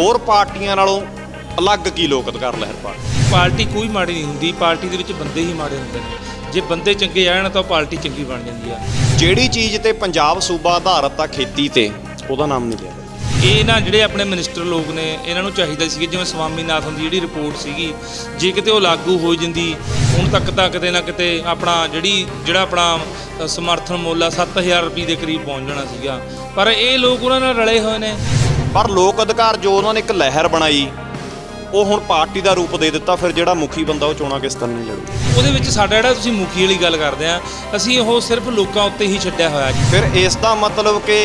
ਹੋਰ ਪਾਰਟੀਆਂ ਨਾਲੋਂ ਅਲੱਗ ਕੀ ਲੋਕ ਕਰ ਲਹਿਰ ਪਾਰਟੀ ਪਾਰਟੀ ਕੋਈ ਮਾੜੀ ਨਹੀਂ ਹੁੰਦੀ ਪਾਰਟੀ ਦੇ ਵਿੱਚ ਬੰਦੇ ਹੀ ਮਾੜੇ ਹੁੰਦੇ ਨੇ ਜੇ ਬੰਦੇ ਚੰਗੇ ਆਣ ਤਾਂ ਪਾਰਟੀ ਚੰਗੀ ਬਣ ਜਾਂਦੀ ਆ ਜਿਹੜੀ ਚੀਜ਼ ਤੇ ਪੰਜਾਬ ਸੂਬਾ ਆਧਾਰਿਤ ਆ ਖੇਤੀ ਤੇ ਉਹਦਾ ਨਾਮ ਨਹੀਂ ਲਿਆ ਇਹ ਨਾ ਜਿਹੜੇ ਆਪਣੇ ਮਿਨਿਸਟਰ ਲੋਕ ਨੇ ਇਹਨਾਂ ਨੂੰ ਚਾਹੀਦਾ ਸੀ ਜਿਵੇਂ ਨਾਥਨ ਦੀ ਜਿਹੜੀ ਰਿਪੋਰਟ ਸੀਗੀ ਜੇ ਕਿਤੇ ਉਹ ਲਾਗੂ ਹੋ ਜਾਂਦੀ ਹੁਣ ਤੱਕ ਤਾਂ ਕਿਤੇ ਨਾ ਕਿਤੇ ਆਪਣਾ ਜਿਹੜੀ ਜਿਹੜਾ ਆਪਣਾ ਸਮਰਥਨ ਮੁੱਲ ਆ 7000 ਰੁਪਏ ਦੇ ਕਰੀਬ ਪਹੁੰਚ ਜਾਣਾ ਸੀਗਾ ਪਰ ਇਹ ਲੋਕ ਉਹਨਾਂ ਨਾਲ ਰਲੇ ਹੋਏ ਨੇ ਪਰ ਲੋਕ ਅਧਿਕਾਰ ਜੋ ਉਹਨਾਂ ਨੇ ਇੱਕ ਲਹਿਰ ਬਣਾਈ ਉਹ ਹੁਣ ਪਾਰਟੀ ਦਾ ਰੂਪ ਦੇ ਦਿੱਤਾ ਫਿਰ ਜਿਹੜਾ ਮੁਖੀ ਬੰਦਾ ਉਹ ਚੋਣਾਂ ਕਿਸ ਤਰ੍ਹਾਂ ਨਹੀਂ ਲੜੂ ਉਹਦੇ ਵਿੱਚ ਸਾਡਾ ਜਿਹੜਾ ਤੁਸੀਂ ਮੁਖੀ ਵਾਲੀ ਗੱਲ ਕਰਦੇ ਆ ਅਸੀਂ ਉਹ ਸਿਰਫ ਲੋਕਾਂ ਉੱਤੇ ਹੀ ਛੱਡਿਆ ਹੋਇਆ ਜੀ ਫਿਰ ਇਸ ਦਾ ਮਤਲਬ ਕਿ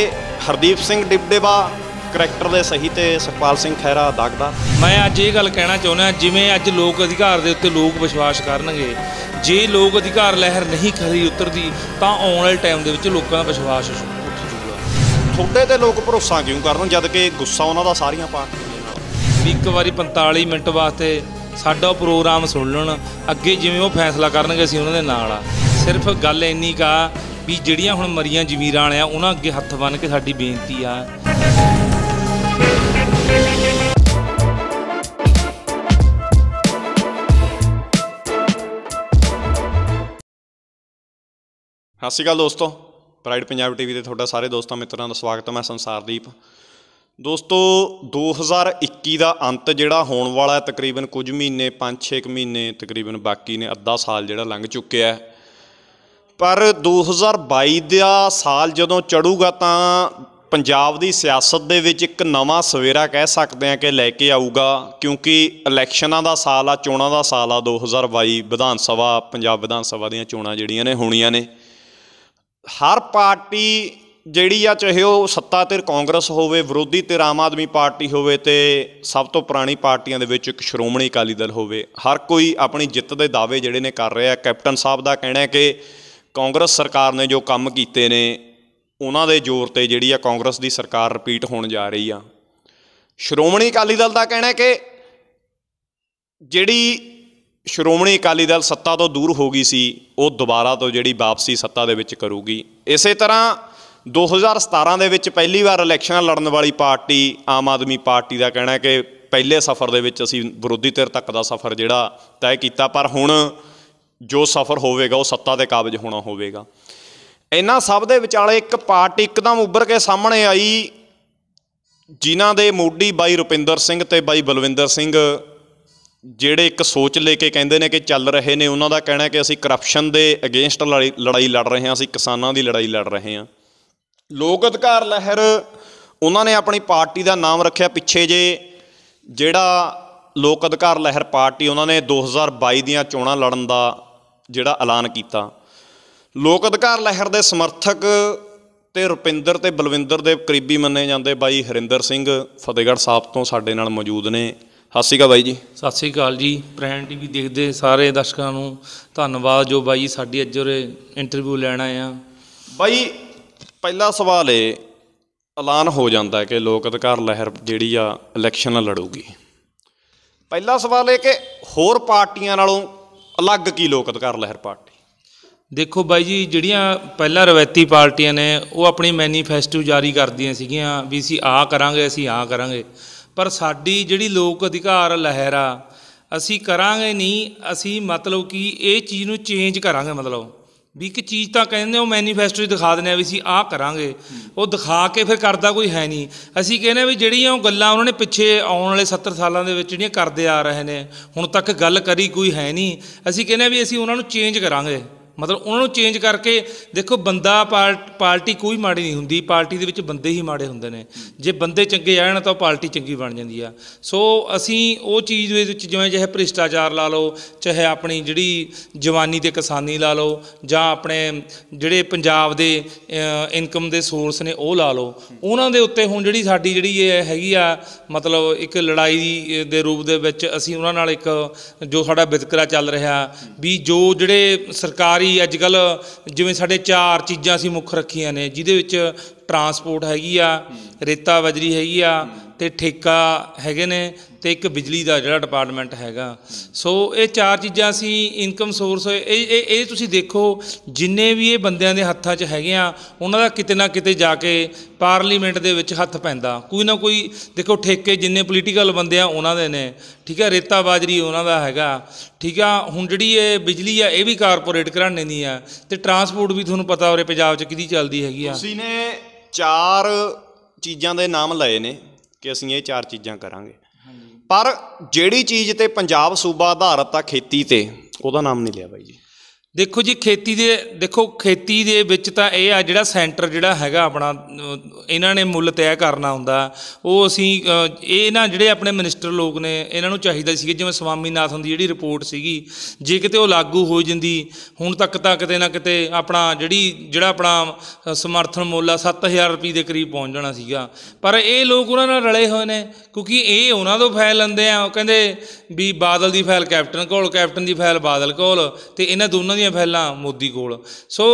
ਹਰਦੀਪ ਸਿੰਘ ਡਿਬਡੇਵਾ ਕਰੈਕਟਰ ਦੇ ਸਹੀ ਤੇ ਸੁਖਪਾਲ ਸਿੰਘ ਖੈਰਾ ਦਾਗਦਾ ਮੈਂ ਅੱਜ ਇਹ ਗੱਲ ਕਹਿਣਾ ਚਾਹੁੰਦਾ ਜਿਵੇਂ ਅੱਜ ਲੋਕ ਅਧਿਕਾਰ ਦੇ ਉੱਤੇ ਲੋਕ ਵਿਸ਼ਵਾਸ ਕਰਨਗੇ ਜੇ ਲੋਕ ਅਧਿਕਾਰ ਲਹਿਰ ਨਹੀਂ ਖੜੀ ਉਤਰਦੀ ਤਾਂ ਆਉਣ ਵਾਲੇ ਟਾਈਮ ਦੇ ਵਿੱਚ ਲੋਕਾਂ ਦਾ ਵਿਸ਼ਵਾਸ ਛੁੱਟ ਤੁਹਾਡੇ ਤੇ ਲੋਕ ਭਰੋਸਾ ਕਿਉਂ ਕਰਨ ਜਦ ਕਿ ਗੁੱਸਾ ਉਹਨਾਂ ਦਾ ਸਾਰੀਆਂ ਪਾਰਟੀਆਂ ਦੇ ਨਾਲ ਵੀ ਇੱਕ ਵਾਰੀ 45 ਮਿੰਟ ਵਾਸਤੇ ਸਾਡਾ ਪ੍ਰੋਗਰਾਮ ਸੁਣ ਲੈਣ ਅੱਗੇ ਜਿਵੇਂ ਉਹ ਫੈਸਲਾ ਕਰਨਗੇ ਅਸੀਂ ਉਹਨਾਂ ਦੇ ਨਾਲ ਆ ਸਿਰਫ ਗੱਲ ਇੰਨੀ ਕਾ ਵੀ ਜਿਹੜੀਆਂ ਹੁਣ ਮਰੀਆਂ ਜ਼ਮੀਰਾਂ ਵਾਲਿਆ ਉਹਨਾਂ ਅੱਗੇ ਹੱਥ ਬੰਨ ਕੇ ਸਾਡੀ ਬੇਨਤੀ ਆ ਸਤਿ ਸ਼੍ਰੀ ਅਕਾਲ ਦੋਸਤੋ ਪ੍ਰਾਈਡ ਪੰਜਾਬ ਟੀਵੀ ਤੇ ਤੁਹਾਡਾ ਸਾਰੇ ਦੋਸਤਾਂ ਮਿੱਤਰਾਂ ਦਾ ਸਵਾਗਤ ਹੈ ਮੈਂ ਸੰਸਾਰਦੀਪ ਦੋਸਤੋ 2021 ਦਾ ਅੰਤ ਜਿਹੜਾ ਹੋਣ ਵਾਲਾ ਹੈ ਤਕਰੀਬਨ ਕੁਝ ਮਹੀਨੇ 5-6 ਮਹੀਨੇ ਤਕਰੀਬਨ ਬਾਕੀ ਨੇ ਅੱਧਾ ਸਾਲ ਜਿਹੜਾ ਲੰਘ ਚੁੱਕਿਆ ਹੈ ਪਰ 2022 ਦਾ ਸਾਲ ਜਦੋਂ ਚੜੂਗਾ ਤਾਂ ਪੰਜਾਬ ਦੀ ਸਿਆਸਤ ਦੇ ਵਿੱਚ ਇੱਕ ਨਵਾਂ ਸਵੇਰਾ ਕਹਿ ਸਕਦੇ ਆ ਕਿ ਲੈ ਕੇ ਆਊਗਾ ਕਿਉਂਕਿ ਇਲੈਕਸ਼ਨਾਂ ਦਾ ਸਾਲ ਆ ਚੋਣਾਂ ਦਾ ਸਾਲ ਆ 2022 ਵਿਧਾਨ ਸਭਾ ਪੰਜਾਬ ਵਿਧਾਨ ਸਭਾ ਦੀਆਂ ਚੋਣਾਂ ਜਿਹੜੀਆਂ ਨੇ ਹੋਣੀਆਂ ਨੇ ਹਰ ਪਾਰਟੀ ਜਿਹੜੀ ਆ ਚਾਹੇ ਉਹ ਸੱਤਾ ਤੇ ਕਾਂਗਰਸ ਹੋਵੇ ਵਿਰੋਧੀ ਤੇ ਆਮ ਆਦਮੀ ਪਾਰਟੀ ਹੋਵੇ ਤੇ ਸਭ ਤੋਂ ਪੁਰਾਣੀ ਪਾਰਟੀਆਂ ਦੇ ਵਿੱਚ ਇੱਕ ਸ਼੍ਰੋਮਣੀ ਅਕਾਲੀ ਦਲ ਹੋਵੇ ਹਰ ਕੋਈ ਆਪਣੀ ਜਿੱਤ ਦੇ ਦਾਅਵੇ ਜਿਹੜੇ ਨੇ ਕਰ ਰਿਹਾ ਕੈਪਟਨ ਸਾਹਿਬ ਦਾ ਕਹਿਣਾ ਹੈ ਕਿ ਕਾਂਗਰਸ ਸਰਕਾਰ ਨੇ ਜੋ ਕੰਮ ਕੀਤੇ ਨੇ ਉਹਨਾਂ ਦੇ ਜ਼ੋਰ ਤੇ ਜਿਹੜੀ ਆ ਕਾਂਗਰਸ ਦੀ ਸਰਕਾਰ ਰਿਪੀਟ ਹੋਣ ਜਾ ਰਹੀ ਆ ਸ਼੍ਰੋਮਣੀ ਅਕਾਲੀ ਦਲ ਦਾ ਕਹਿਣਾ ਹੈ ਕਿ ਜਿਹੜੀ ਸ਼੍ਰੋਮਣੀ ਅਕਾਲੀ ਦਲ ਸੱਤਾ ਤੋਂ ਦੂਰ ਹੋ ਗਈ ਸੀ ਉਹ ਦੁਬਾਰਾ ਤੋਂ ਜਿਹੜੀ ਵਾਪਸੀ ਸੱਤਾ ਦੇ ਵਿੱਚ ਕਰੂਗੀ ਇਸੇ ਤਰ੍ਹਾਂ 2017 ਦੇ ਵਿੱਚ ਪਹਿਲੀ ਵਾਰ ਇਲੈਕਸ਼ਨਾਂ ਲੜਨ ਵਾਲੀ ਪਾਰਟੀ ਆਮ ਆਦਮੀ ਪਾਰਟੀ ਦਾ ਕਹਿਣਾ ਹੈ ਕਿ ਪਹਿਲੇ ਸਫ਼ਰ ਦੇ ਵਿੱਚ ਅਸੀਂ ਵਿਰੋਧੀ ਧਿਰ ਤੱਕ ਦਾ ਸਫ਼ਰ ਜਿਹੜਾ ਤੈਅ ਕੀਤਾ ਪਰ ਹੁਣ ਜੋ ਸਫ਼ਰ ਹੋਵੇਗਾ ਉਹ ਸੱਤਾ ਦੇ ਕਾਬਜ ਹੋਣਾ ਹੋਵੇਗਾ ਇਹਨਾਂ ਸਭ ਦੇ ਵਿਚਾਲੇ ਇੱਕ ਪਾਰਟੀ ਇੱਕਦਮ ਉੱਭਰ ਕੇ ਸਾਹਮਣੇ ਆਈ ਜਿਨ੍ਹਾਂ ਦੇ ਮੋਢੀ ਬਾਈ ਰੁਪਿੰਦਰ ਸਿੰਘ ਤੇ ਬਾਈ ਬਲਵਿੰਦਰ ਸਿੰਘ ਜਿਹੜੇ ਇੱਕ ਸੋਚ ਲੈ ਕੇ ਕਹਿੰਦੇ ਨੇ ਕਿ ਚੱਲ ਰਹੇ ਨੇ ਉਹਨਾਂ ਦਾ ਕਹਿਣਾ ਕਿ ਅਸੀਂ ਕਰਪਸ਼ਨ ਦੇ ਅਗੇਂਸਟ ਲੜਾਈ ਲੜ ਰਹੇ ਹਾਂ ਅਸੀਂ ਕਿਸਾਨਾਂ ਦੀ ਲੜਾਈ ਲੜ ਰਹੇ ਹਾਂ ਲੋਕ ਅਧਿਕਾਰ ਲਹਿਰ ਉਹਨਾਂ ਨੇ ਆਪਣੀ ਪਾਰਟੀ ਦਾ ਨਾਮ ਰੱਖਿਆ ਪਿੱਛੇ ਜੇ ਜਿਹੜਾ ਲੋਕ ਅਧਿਕਾਰ ਲਹਿਰ ਪਾਰਟੀ ਉਹਨਾਂ ਨੇ 2022 ਦੀਆਂ ਚੋਣਾਂ ਲੜਨ ਦਾ ਜਿਹੜਾ ਐਲਾਨ ਕੀਤਾ ਲੋਕ ਅਧਿਕਾਰ ਲਹਿਰ ਦੇ ਸਮਰਥਕ ਤੇ ਰੁਪਿੰਦਰ ਤੇ ਬਲਵਿੰਦਰ ਦੇ ਕਰੀਬੀ ਮੰਨੇ ਜਾਂਦੇ ਬਾਈ ਹਰਿੰਦਰ ਸਿੰਘ ਫਤਿਹਗੜ੍ਹ ਸਾਹਿਬ ਤੋਂ ਸਾਡੇ ਨਾਲ ਮੌਜੂਦ ਨੇ ਸਤਿ ਸ਼੍ਰੀ ਅਕਾਲ ਬਾਈ ਜੀ ਸਤਿ ਸ੍ਰੀ ਅਕਾਲ ਜੀ ਪ੍ਰੈਨ ਟੀਵੀ ਦੇਖਦੇ ਸਾਰੇ ਦਰਸ਼ਕਾਂ ਨੂੰ ਧੰਨਵਾਦ ਜੋ ਬਾਈ ਸਾਡੀ ਅੱਜ ਉਰੇ ਇੰਟਰਵਿਊ ਲੈਣ ਆਏ ਆ ਬਾਈ ਪਹਿਲਾ ਸਵਾਲ ਏ ਐਲਾਨ ਹੋ ਜਾਂਦਾ ਹੈ ਕਿ ਲੋਕ ਅਧਿਕਾਰ ਲਹਿਰ ਜਿਹੜੀ ਆ ਇਲੈਕਸ਼ਨ ਨਾਲ ਲੜੂਗੀ ਪਹਿਲਾ ਸਵਾਲ ਏ ਕਿ ਹੋਰ ਪਾਰਟੀਆਂ ਨਾਲੋਂ ਅਲੱਗ ਕੀ ਲੋਕ ਅਧਿਕਾਰ ਲਹਿਰ ਪਾਰਟੀ ਦੇਖੋ ਬਾਈ ਜੀ ਜਿਹੜੀਆਂ ਪਹਿਲਾਂ ਰਵਾਇਤੀ ਪਾਰਟੀਆਂ ਨੇ ਉਹ ਆਪਣੀ ਮੈਨੀਫੈਸਟੋ ਜਾਰੀ ਕਰਦੀਆਂ ਸੀਗੀਆਂ ਵੀ ਅਸੀਂ ਆ ਕਰਾਂਗੇ ਅਸੀਂ ਆ ਕਰਾਂਗੇ ਪਰ ਸਾਡੀ ਜਿਹੜੀ ਲੋਕ ਅਧਿਕਾਰ ਲਹਿਰ ਆ ਅਸੀਂ ਕਰਾਂਗੇ ਨਹੀਂ ਅਸੀਂ ਮਤਲਬ ਕਿ ਇਹ ਚੀਜ਼ ਨੂੰ ਚੇਂਜ ਕਰਾਂਗੇ ਮਤਲਬ ਵੀ ਇੱਕ ਚੀਜ਼ ਤਾਂ ਕਹਿੰਦੇ ਉਹ ਮੈਨੀਫੈਸਟੋ 'ਚ ਦਿਖਾ ਦਿੰਦੇ ਆ ਵੀ ਅਸੀਂ ਆਹ ਕਰਾਂਗੇ ਉਹ ਦਿਖਾ ਕੇ ਫਿਰ ਕਰਦਾ ਕੋਈ ਹੈ ਨਹੀਂ ਅਸੀਂ ਕਹਿੰਦੇ ਵੀ ਜਿਹੜੀਆਂ ਉਹ ਗੱਲਾਂ ਉਹਨਾਂ ਨੇ ਪਿੱਛੇ ਆਉਣ ਵਾਲੇ 70 ਸਾਲਾਂ ਦੇ ਵਿੱਚ ਜਿਹੜੀਆਂ ਕਰਦੇ ਆ ਰਹੇ ਨੇ ਹੁਣ ਤੱਕ ਗੱਲ ਕਰੀ ਕੋਈ ਹੈ ਨਹੀਂ ਅਸੀਂ ਕਹਿੰਦੇ ਵੀ ਅਸੀਂ ਉਹਨਾਂ ਨੂੰ ਚੇਂਜ ਕਰਾਂਗੇ ਮਤਲਬ ਉਹਨਾਂ ਨੂੰ ਚੇਂਜ ਕਰਕੇ ਦੇਖੋ ਬੰਦਾ ਪਾਰਟੀ ਕੋਈ ਮਾੜੀ ਨਹੀਂ ਹੁੰਦੀ ਪਾਰਟੀ ਦੇ ਵਿੱਚ ਬੰਦੇ ਹੀ ਮਾੜੇ ਹੁੰਦੇ ਨੇ ਜੇ ਬੰਦੇ ਚੰਗੇ ਆਣ ਤਾਂ ਪਾਰਟੀ ਚੰਗੀ ਬਣ ਜਾਂਦੀ ਆ ਸੋ ਅਸੀਂ ਉਹ ਚੀਜ਼ ਦੇ ਵਿੱਚ ਜਿਵੇਂ ਜਿਹੇ ਭ੍ਰਿਸ਼ਟਾਚਾਰ ਲਾ ਲਓ ਚਾਹੇ ਆਪਣੀ ਜਿਹੜੀ ਜਵਾਨੀ ਤੇ ਕਿਸਾਨੀ ਲਾ ਲਓ ਜਾਂ ਆਪਣੇ ਜਿਹੜੇ ਪੰਜਾਬ ਦੇ ਇਨਕਮ ਦੇ ਸੋਰਸ ਨੇ ਉਹ ਲਾ ਲਓ ਉਹਨਾਂ ਦੇ ਉੱਤੇ ਹੁਣ ਜਿਹੜੀ ਸਾਡੀ ਜਿਹੜੀ ਇਹ ਹੈਗੀ ਆ ਮਤਲਬ ਇੱਕ ਲੜਾਈ ਦੇ ਰੂਪ ਦੇ ਵਿੱਚ ਅਸੀਂ ਉਹਨਾਂ ਨਾਲ ਇੱਕ ਜੋ ਸਾਡਾ ਵਿਤਕਰਾ ਚੱਲ ਰਿਹਾ ਵੀ ਜੋ ਜਿਹੜੇ ਸਰਕਾਰੀ ਸਾਰੀ ਅੱਜ ਕੱਲ ਜਿਵੇਂ ਸਾਡੇ ਚਾਰ ਚੀਜ਼ਾਂ ਸੀ ਮੁੱਖ ਰੱਖੀਆਂ ਨੇ ਜਿਹਦੇ ਵਿੱਚ ਟਰਾਂਸਪੋਰਟ ਹੈਗੀ ਆ ਰੇਤਾ ਬਜਰੀ ਹੈਗੀ ਆ ਤੇ ਠੇਕਾ ਹੈਗੇ ਨੇ ਤੇ ਇੱਕ ਬਿਜਲੀ ਦਾ ਜਿਹੜਾ ਡਿਪਾਰਟਮੈਂਟ ਹੈਗਾ ਸੋ ਇਹ ਚਾਰ ਚੀਜ਼ਾਂ ਸੀ ਇਨਕਮ ਸੋਰਸ ਇਹ ਇਹ ਇਹ ਤੁਸੀਂ ਦੇਖੋ ਜਿੰਨੇ ਵੀ ਇਹ ਬੰਦਿਆਂ ਦੇ ਹੱਥਾਂ 'ਚ ਹੈਗੇ ਆ ਉਹਨਾਂ ਦਾ ਕਿਤੇ ਨਾ ਕਿਤੇ ਜਾ ਕੇ ਪਾਰਲੀਮੈਂਟ ਦੇ ਵਿੱਚ ਹੱਥ ਪੈਂਦਾ ਕੋਈ ਨਾ ਕੋਈ ਦੇਖੋ ਠੇਕੇ ਜਿੰਨੇ ਪੋਲੀਟੀਕਲ ਬੰਦੇ ਆ ਉਹਨਾਂ ਦੇ ਨੇ ਠੀਕ ਹੈ ਰੇਤਾ ਬਾਜਰੀ ਉਹਨਾਂ ਦਾ ਹੈਗਾ ਠੀਕ ਆ ਹੁਣ ਜਿਹੜੀ ਇਹ ਬਿਜਲੀ ਆ ਇਹ ਵੀ ਕਾਰਪੋਰੇਟ ਘਰਾਣੇ ਦੀ ਆ ਤੇ ਟਰਾਂਸਪੋਰਟ ਵੀ ਤੁਹਾਨੂੰ ਪਤਾ ਹੋਰੇ ਪੰਜਾਬ 'ਚ ਕਿਹਦੀ ਚੱਲਦੀ ਹੈਗੀ ਆ ਤੁਸੀਂ ਨੇ ਚਾਰ ਚੀਜ਼ਾਂ ਦੇ ਨਾਮ ਲਏ ਨੇ ਕਿ ਅਸੀਂ ਇਹ ਚਾਰ ਚੀਜ਼ਾਂ ਕਰਾਂਗੇ ਪਰ ਜਿਹੜੀ ਚੀਜ਼ ਤੇ ਪੰਜਾਬ ਸੂਬਾ ਆਧਾਰਿਤ ਆ ਖੇਤੀ ਤੇ ਉਹਦਾ ਨਾਮ ਨਹੀਂ ਲਿਆ ਬਾਈ ਜੀ ਦੇਖੋ ਜੀ ਖੇਤੀ ਦੇ ਦੇਖੋ ਖੇਤੀ ਦੇ ਵਿੱਚ ਤਾਂ ਇਹ ਆ ਜਿਹੜਾ ਸੈਂਟਰ ਜਿਹੜਾ ਹੈਗਾ ਆਪਣਾ ਇਹਨਾਂ ਨੇ ਮੁੱਲ ਤੈਅ ਕਰਨਾ ਹੁੰਦਾ ਉਹ ਅਸੀਂ ਇਹ ਨਾ ਜਿਹੜੇ ਆਪਣੇ ਮਿਨਿਸਟਰ ਲੋਕ ਨੇ ਇਹਨਾਂ ਨੂੰ ਚਾਹੀਦਾ ਸੀ ਜਿਵੇਂ ਨਾਥਨ ਦੀ ਜਿਹੜੀ ਰਿਪੋਰਟ ਸੀਗੀ ਜੇ ਕਿਤੇ ਉਹ ਲਾਗੂ ਹੋ ਜਾਂਦੀ ਹੁਣ ਤੱਕ ਤਾਂ ਕਿਤੇ ਨਾ ਕਿਤੇ ਆਪਣਾ ਜਿਹੜੀ ਜਿਹੜਾ ਆਪਣਾ ਸਮਰਥਨ ਮੁੱਲ ਆ 7000 ਰੁਪਏ ਦੇ ਕਰੀਬ ਪਹੁੰਚ ਜਾਣਾ ਸੀਗਾ ਪਰ ਇਹ ਲੋਕ ਉਹਨਾਂ ਨਾਲ ਰਲੇ ਹੋਏ ਨੇ ਕਿਉਂਕਿ ਇਹ ਉਹਨਾਂ ਤੋਂ ਫਾਇਲ ਲੈਂਦੇ ਆ ਉਹ ਕਹਿੰਦੇ ਵੀ ਬਾਦਲ ਦੀ ਫਾਇਲ ਕੈਪਟਨ ਕੋਲ ਕੈਪਟਨ ਦੀ ਫਾਇਲ ਬਾਦਲ ਕੋਲ ਤੇ ਇਹਨਾਂ ਦੋਨਾਂ ਦੀ ਦੀਆਂ ਫੈਲਾ ਮੋਦੀ ਕੋਲ ਸੋ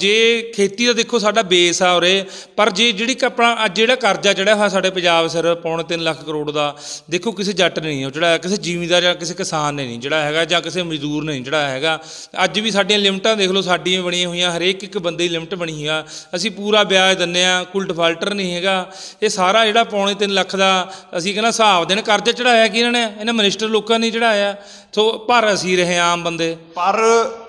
ਜੇ ਖੇਤੀ ਦਾ ਦੇਖੋ ਸਾਡਾ ਬੇਸ ਆ ਉਰੇ ਪਰ ਜੇ ਜਿਹੜੀ ਆਪਣਾ ਜਿਹੜਾ ਕਰਜ਼ਾ ਚੜਿਆ ਹੋਇਆ ਸਾਡੇ ਪੰਜਾਬ ਸਿਰ ਪੌਣੇ 3 ਲੱਖ ਕਰੋੜ ਦਾ ਦੇਖੋ ਕਿਸੇ ਜੱਟ ਨੇ ਨਹੀਂ ਜਿਹੜਾ ਕਿਸੇ ਜ਼ਿਮੀਂਦਾਰ ਜਾਂ ਕਿਸੇ ਕਿਸਾਨ ਨੇ ਨਹੀਂ ਜਿਹੜਾ ਹੈਗਾ ਜਾਂ ਕਿਸੇ ਮਜ਼ਦੂਰ ਨੇ ਨਹੀਂ ਜਿਹੜਾ ਹੈਗਾ ਅੱਜ ਵੀ ਸਾਡੀਆਂ ਲਿਮਟਾਂ ਦੇਖ ਲਓ ਸਾਡੀਆਂ ਬਣੀਆਂ ਹੋਈਆਂ ਹਰੇਕ ਇੱਕ ਬੰਦੇ ਦੀ ਲਿਮਟ ਬਣੀ ਆ ਅਸੀਂ ਪੂਰਾ ਵਿਆਜ ਦਿੰਨੇ ਆ ਕੁਲ ਡਿਫਾਲਟਰ ਨਹੀਂ ਹੈਗਾ ਇਹ ਸਾਰਾ ਜਿਹੜਾ ਪੌਣੇ 3 ਲੱਖ ਦਾ ਅਸੀਂ ਕਹਿੰਦਾ ਹਿਸਾਬ ਦੇਣ ਕਰਜ਼ਾ ਚੜਾਇਆ ਕਿ ਇਹਨਾਂ ਨੇ ਇਹਨਾਂ ਮਿਨਿਸਟਰ ਲੋਕਾਂ ਨੇ ਚੜਾਇਆ ਸੋ ਭਰ ਅਸੀਂ ਰਹੇ ਆਮ ਬੰਦੇ ਪਰ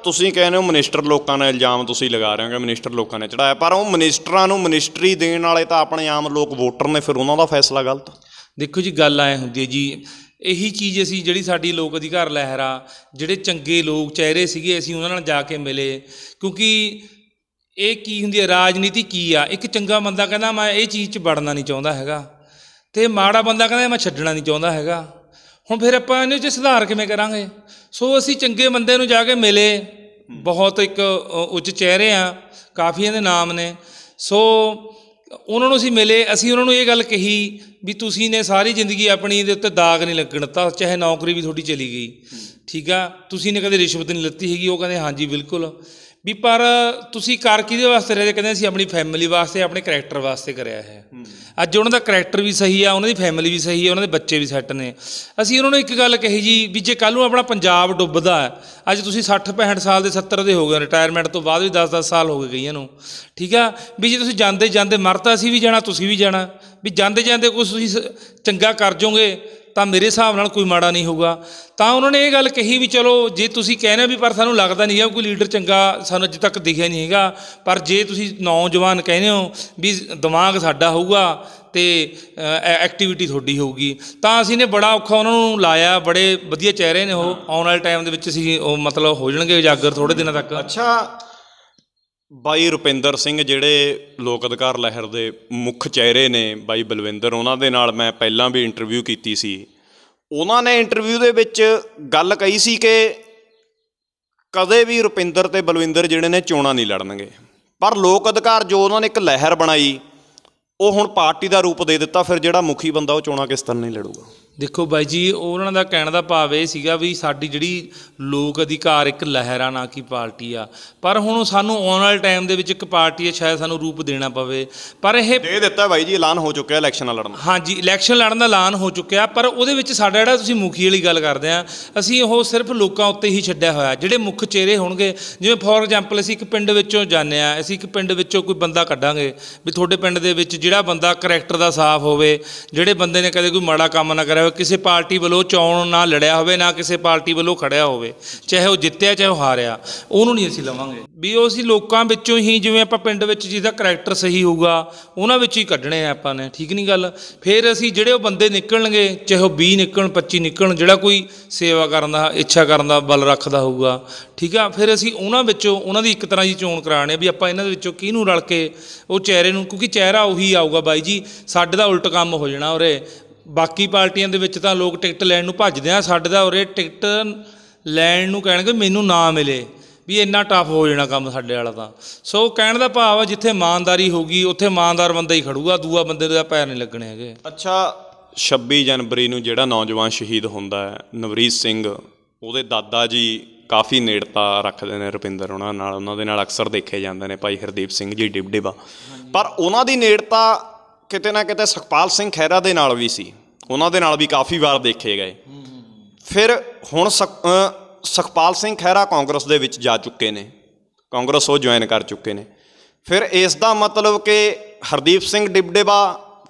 ਤੁਸੀਂ ਕਹਿੰਦੇ ਹੋ ਮਿਨਿਸਟਰ ਲੋਕਾਂ ਨੇ ਇਲਜ਼ਾਮ ਤੁਸੀਂ ਲਗਾ ਰਹੇ ਹੋ ਕਿ ਮਿਨਿਸਟਰ ਲੋਕਾਂ ਨੇ ਚੜਾਇਆ ਪਰ ਉਹ ਮਿਨਿਸਟਰਾਂ ਨੂੰ ਮਿਨਿਸਟਰੀ ਦੇਣ ਵਾਲੇ ਤਾਂ ਆਪਣੇ ਆਮ ਲੋਕ ਵੋਟਰ ਨੇ ਫਿਰ ਉਹਨਾਂ ਦਾ ਫੈਸਲਾ ਗਲਤ ਦੇਖੋ ਜੀ ਗੱਲ ਐ ਹੁੰਦੀ ਹੈ ਜੀ ਇਹੀ ਚੀਜ਼ ਅਸੀਂ ਜਿਹੜੀ ਸਾਡੀ ਲੋਕ ਅਧਿਕਾਰ ਲਹਿਰਾ ਜਿਹੜੇ ਚੰਗੇ ਲੋਕ ਚਿਹਰੇ ਸੀਗੇ ਅਸੀਂ ਉਹਨਾਂ ਨਾਲ ਜਾ ਕੇ ਮਿਲੇ ਕਿਉਂਕਿ ਇਹ ਕੀ ਹੁੰਦੀ ਹੈ ਰਾਜਨੀਤੀ ਕੀ ਆ ਇੱਕ ਚੰਗਾ ਬੰਦਾ ਕਹਿੰਦਾ ਮੈਂ ਇਹ ਚੀਜ਼ 'ਚ ਵੜਨਾ ਨਹੀਂ ਚਾਹੁੰਦਾ ਹੈਗਾ ਤੇ ਮਾੜਾ ਬੰਦਾ ਕਹਿੰਦਾ ਮੈਂ ਛੱਡਣਾ ਨਹੀਂ ਚਾਹੁੰਦਾ ਹੈਗਾ ਹੁਣ ਫਿਰ ਆਪਾਂ ਇਹਨੂੰ ਚ ਸੁਧਾਰ ਕਿਵੇਂ ਕਰਾਂਗੇ ਸੋ ਅਸੀਂ ਚੰਗੇ ਬੰਦੇ ਨੂੰ ਜਾ ਕੇ ਮਿਲੇ ਬਹੁਤ ਇੱਕ ਉੱਚ ਚਿਹਰੇ ਆ ਕਾਫੀ ਇਹਦੇ ਨਾਮ ਨੇ ਸੋ ਉਹਨਾਂ ਨੂੰ ਅਸੀਂ ਮਿਲੇ ਅਸੀਂ ਉਹਨਾਂ ਨੂੰ ਇਹ ਗੱਲ ਕਹੀ ਵੀ ਤੁਸੀਂ ਨੇ ਸਾਰੀ ਜ਼ਿੰਦਗੀ ਆਪਣੀ ਦੇ ਉੱਤੇ ਦਾਗ ਨਹੀਂ ਲੱਗਣ ਤਾਂ ਚਾਹੇ ਨੌਕਰੀ ਵੀ ਤੁਹਾਡੀ ਚਲੀ ਗਈ ਠੀਕ ਆ ਤੁਸੀਂ ਨੇ ਕਦੇ ਰਿਸ਼ਵਤ ਨਹੀਂ ਲੱਤੀ ਹੈਗੀ ਉਹ ਕਹਿੰਦੇ ਹਾਂਜੀ ਬਿਲਕੁਲ ਵੀ ਪਰ ਤੁਸੀਂ ਕਾਰ ਕਿਹਦੇ ਵਾਸਤੇ ਰਹੇ ਕਹਿੰਦੇ ਸੀ ਆਪਣੀ ਫੈਮਿਲੀ ਵਾਸਤੇ ਆਪਣੇ ਕੈਰੈਕਟਰ ਵਾਸਤੇ ਕਰਿਆ ਹੈ ਅੱਜ ਉਹਨਾਂ ਦਾ ਕੈਰੈਕਟਰ ਵੀ ਸਹੀ ਆ ਉਹਨਾਂ ਦੀ ਫੈਮਿਲੀ ਵੀ ਸਹੀ ਆ ਉਹਨਾਂ ਦੇ ਬੱਚੇ ਵੀ ਸੈੱਟ ਨੇ ਅਸੀਂ ਉਹਨਾਂ ਨੂੰ ਇੱਕ ਗੱਲ ਕਹੀ ਜੀ ਵੀ ਜੇ ਕੱਲ ਨੂੰ ਆਪਣਾ ਪੰਜਾਬ ਡੁੱਬਦਾ ਅੱਜ ਤੁਸੀਂ 60 65 ਸਾਲ ਦੇ 70 ਦੇ ਹੋ ਗਏ ਰਿਟਾਇਰਮੈਂਟ ਤੋਂ ਬਾਅਦ ਵੀ 10-10 ਸਾਲ ਹੋ ਗਏ ਗਈਆਂ ਨੂੰ ਠੀਕ ਆ ਵੀ ਜੇ ਤੁਸੀਂ ਜਾਂਦੇ ਜਾਂਦੇ ਮਰਤਾ ਸੀ ਵੀ ਜਾਣਾ ਤੁਸੀਂ ਵੀ ਜਾਣਾ ਵੀ ਜਾਂਦੇ ਜਾਂਦੇ ਕੁਝ ਤੁਸੀਂ ਚੰਗਾ ਕਰ ਜੋਗੇ ਤਾਂ ਮੇਰੇ ਹਿਸਾਬ ਨਾਲ ਕੋਈ ਮਾੜਾ ਨਹੀਂ ਹੋਊਗਾ ਤਾਂ ਉਹਨਾਂ ਨੇ ਇਹ ਗੱਲ ਕਹੀ ਵੀ ਚਲੋ ਜੇ ਤੁਸੀਂ ਕਹਿੰਦੇ ਵੀ ਪਰ ਸਾਨੂੰ ਲੱਗਦਾ ਨਹੀਂ ਆ ਕੋਈ ਲੀਡਰ ਚੰਗਾ ਸਾਨੂੰ ਅਜੇ ਤੱਕ ਦਿਖਿਆ ਨਹੀਂ ਹੈਗਾ ਪਰ ਜੇ ਤੁਸੀਂ ਨੌਜਵਾਨ ਕਹਿੰਦੇ ਹੋ ਵੀ ਦਿਮਾਗ ਸਾਡਾ ਹੋਊਗਾ ਤੇ ਐਕਟੀਵਿਟੀ ਤੁਹਾਡੀ ਹੋਊਗੀ ਤਾਂ ਅਸੀਂ ਨੇ ਬੜਾ ਔਖਾ ਉਹਨਾਂ ਨੂੰ ਲਾਇਆ ਬੜੇ ਵਧੀਆ ਚਿਹਰੇ ਨੇ ਉਹ ਆਉਣ ਵਾਲੇ ਟਾਈਮ ਦੇ ਵਿੱਚ ਅਸੀਂ ਉਹ ਮਤਲਬ ਹੋ ਜਾਣਗੇ ਉਜਾਗਰ ਥੋੜੇ ਦਿਨਾਂ ਤੱਕ ਅੱਛਾ ਬਾਈ ਰੁਪਿੰਦਰ ਸਿੰਘ ਜਿਹੜੇ ਲੋਕ ਅਧਿਕਾਰ ਲਹਿਰ ਦੇ ਮੁੱਖ ਚਿਹਰੇ ਨੇ ਬਾਈ ਬਲਵਿੰਦਰ ਉਹਨਾਂ ਦੇ ਨਾਲ ਮੈਂ ਪਹਿਲਾਂ ਵੀ ਇੰਟਰਵਿਊ ਕੀਤੀ ਸੀ ਉਹਨਾਂ ਨੇ ਇੰਟਰਵਿਊ ਦੇ ਵਿੱਚ ਗੱਲ ਕਹੀ ਸੀ ਕਿ ਕਦੇ ਵੀ ਰੁਪਿੰਦਰ ਤੇ ਬਲਵਿੰਦਰ ਜਿਹੜੇ ਨੇ ਚੋਣਾਂ ਨਹੀਂ ਲੜਨਗੇ ਪਰ ਲੋਕ ਅਧਿਕਾਰ ਜੋ ਉਹਨਾਂ ਨੇ ਇੱਕ ਲਹਿਰ ਬਣਾਈ ਉਹ ਹੁਣ ਪਾਰਟੀ ਦਾ ਰੂਪ ਦੇ ਦਿੱਤਾ ਫਿਰ ਜਿਹੜਾ ਮੁਖੀ ਬੰਦਾ ਉਹ ਚੋਣਾਂ ਕਿਸ ਤਰ੍ਹਾਂ ਨਹੀਂ ਲੜੂਗਾ ਦੇਖੋ ਬਾਈ ਜੀ ਉਹਨਾਂ ਦਾ ਕਹਿਣ ਦਾ ਭਾਵ ਇਹ ਸੀਗਾ ਵੀ ਸਾਡੀ ਜਿਹੜੀ ਲੋਕ ਅਧਿਕਾਰ ਇੱਕ ਲਹਿਰ ਆ ਨਾ ਕਿ ਪਾਰਟੀ ਆ ਪਰ ਹੁਣ ਸਾਨੂੰ ਆਉਣ ਵਾਲੇ ਟਾਈਮ ਦੇ ਵਿੱਚ ਇੱਕ ਪਾਰਟੀ ਹੈ ਸ਼ਾਇਦ ਸਾਨੂੰ ਰੂਪ ਦੇਣਾ ਪਵੇ ਪਰ ਇਹ ਦੇ ਦਿੱਤਾ ਬਾਈ ਜੀ ਐਲਾਨ ਹੋ ਚੁੱਕਿਆ ਇਲੈਕਸ਼ਨ ਲੜਨ ਦਾ ਹਾਂਜੀ ਇਲੈਕਸ਼ਨ ਲੜਨ ਦਾ ਐਲਾਨ ਹੋ ਚੁੱਕਿਆ ਪਰ ਉਹਦੇ ਵਿੱਚ ਸਾਡਾ ਜਿਹੜਾ ਤੁਸੀਂ ਮੁਖੀ ਵਾਲੀ ਗੱਲ ਕਰਦੇ ਆ ਅਸੀਂ ਉਹ ਸਿਰਫ ਲੋਕਾਂ ਉੱਤੇ ਹੀ ਛੱਡਿਆ ਹੋਇਆ ਜਿਹੜੇ ਮੁੱਖ ਚਿਹਰੇ ਹੋਣਗੇ ਜਿਵੇਂ ਫੋਰ ਐਗਜ਼ਾਮਪਲ ਅਸੀਂ ਇੱਕ ਪਿੰਡ ਵਿੱਚੋਂ ਜਾਂਦੇ ਆ ਅਸੀਂ ਇੱਕ ਪਿੰਡ ਵਿੱਚੋਂ ਕੋਈ ਬੰਦਾ ਕੱਢਾਂਗੇ ਵੀ ਤੁਹਾਡੇ ਪਿੰਡ ਦੇ ਵਿੱਚ ਜਿਹੜਾ ਬੰਦਾ ਕੈਰੇਕਟਰ ਦਾ ਸਾਫ਼ ਹੋਵੇ ਜਿਹੜੇ ਬੰਦੇ ਨੇ ਕਦੇ ਕੋਈ ਮਾੜਾ ਕੰਮ ਨਾ ਕਰਿਆ ਕਿਸੇ ਪਾਰਟੀ ਵੱਲੋਂ ਚੋਣ ਨਾ ਲੜਿਆ ਹੋਵੇ ਨਾ ਕਿਸੇ ਪਾਰਟੀ ਵੱਲੋਂ ਖੜਿਆ ਹੋਵੇ ਚਾਹੇ ਉਹ ਜਿੱਤਿਆ ਚਾਹੇ ਉਹ ਹਾਰਿਆ ਉਹਨੂੰ ਨਹੀਂ ਅਸੀਂ ਲਵਾਂਗੇ ਵੀ ਉਹ ਅਸੀਂ ਲੋਕਾਂ ਵਿੱਚੋਂ ਹੀ ਜਿਵੇਂ ਆਪਾਂ ਪਿੰਡ ਵਿੱਚ ਜਿਹਦਾ ਕੈਰੈਕਟਰ ਸਹੀ ਹੋਊਗਾ ਉਹਨਾਂ ਵਿੱਚ ਹੀ ਕੱਢਣੇ ਆ ਆਪਾਂ ਨੇ ਠੀਕ ਨਹੀਂ ਗੱਲ ਫਿਰ ਅਸੀਂ ਜਿਹੜੇ ਉਹ ਬੰਦੇ ਨਿਕਲਣਗੇ ਚਾਹੇ ਉਹ 20 ਨਿਕਲਣ 25 ਨਿਕਲਣ ਜਿਹੜਾ ਕੋਈ ਸੇਵਾ ਕਰਨ ਦਾ ਇੱਛਾ ਕਰਨ ਦਾ ਬਲ ਰੱਖਦਾ ਹੋਊਗਾ ਠੀਕ ਆ ਫਿਰ ਅਸੀਂ ਉਹਨਾਂ ਵਿੱਚੋਂ ਉਹਨਾਂ ਦੀ ਇੱਕ ਤਰ੍ਹਾਂ ਦੀ ਚੋਣ ਕਰਾਣੇ ਵੀ ਆਪਾਂ ਇਹਨਾਂ ਦੇ ਵਿੱਚੋਂ ਕਿਹਨੂੰ ਰਲ ਕੇ ਉਹ ਚਿਹਰੇ ਨੂੰ ਕਿਉਂਕਿ ਚਿਹਰਾ ਉਹੀ ਆਊਗਾ ਬਾਈ ਜੀ ਸਾਡੇ ਦਾ ਉਲਟ ਕੰਮ ਹੋ ਜਾਣਾ ਉਰੇ ਬਾਕੀ ਪਾਰਟੀਆਂ ਦੇ ਵਿੱਚ ਤਾਂ ਲੋਕ ਟਿਕਟ ਲੈਣ ਨੂੰ ਭੱਜਦੇ ਆ ਸਾਡੇ ਦਾ ਉਰੇ ਟਿਕਟ ਲੈਣ ਨੂੰ ਕਹਿਣਗੇ ਮੈਨੂੰ ਨਾ ਮਿਲੇ ਵੀ ਇੰਨਾ ਟਫ ਹੋ ਜਾਣਾ ਕੰਮ ਸਾਡੇ ਵਾਲਾ ਤਾਂ ਸੋ ਕਹਿਣ ਦਾ ਭਾਵ ਆ ਜਿੱਥੇ ਇਮਾਨਦਾਰੀ ਹੋਗੀ ਉੱਥੇ ਇਮਾਨਦਾਰ ਬੰਦਾ ਹੀ ਖੜੂਗਾ ਦੂਆ ਬੰਦੇ ਦੇ ਪੈਰ ਨਹੀਂ ਲੱਗਣੇ ਹੈਗੇ ਅੱਛਾ 26 ਜਨਵਰੀ ਨੂੰ ਜਿਹੜਾ ਨੌਜਵਾਨ ਸ਼ਹੀਦ ਹੁੰਦਾ ਹੈ ਨਵਰੀਤ ਸਿੰਘ ਉਹਦੇ ਦਾਦਾ ਜੀ ਕਾਫੀ ਨੇੜਤਾ ਰੱਖਦੇ ਨੇ ਰੁਪਿੰਦਰ ਉਹਨਾਂ ਨਾਲ ਉਹਨਾਂ ਦੇ ਨਾਲ ਅਕਸਰ ਦੇਖੇ ਜਾਂਦੇ ਨੇ ਭਾਈ ਹਰਦੀਪ ਸਿੰਘ ਜੀ ਡਿਬਡਿਬਾ ਪਰ ਉਹਨਾਂ ਦੀ ਨੇੜਤਾ ਕਿਤੇ ਨਾ ਕਿਤੇ ਸੁਖਪਾਲ ਸਿੰਘ ਖਹਿਰਾ ਦੇ ਨਾਲ ਵੀ ਸੀ ਉਹਨਾਂ ਦੇ ਨਾਲ ਵੀ ਕਾਫੀ ਵਾਰ ਦੇਖੇ ਗਏ ਫਿਰ ਹੁਣ ਸੁਖਪਾਲ ਸਿੰਘ ਖਹਿਰਾ ਕਾਂਗਰਸ ਦੇ ਵਿੱਚ ਜਾ ਚੁੱਕੇ ਨੇ ਕਾਂਗਰਸ ਉਹ ਜੁਆਇਨ ਕਰ ਚੁੱਕੇ ਨੇ ਫਿਰ ਇਸ ਦਾ ਮਤਲਬ ਕਿ ਹਰਦੀਪ ਸਿੰਘ ਡਿਬਡੇਵਾ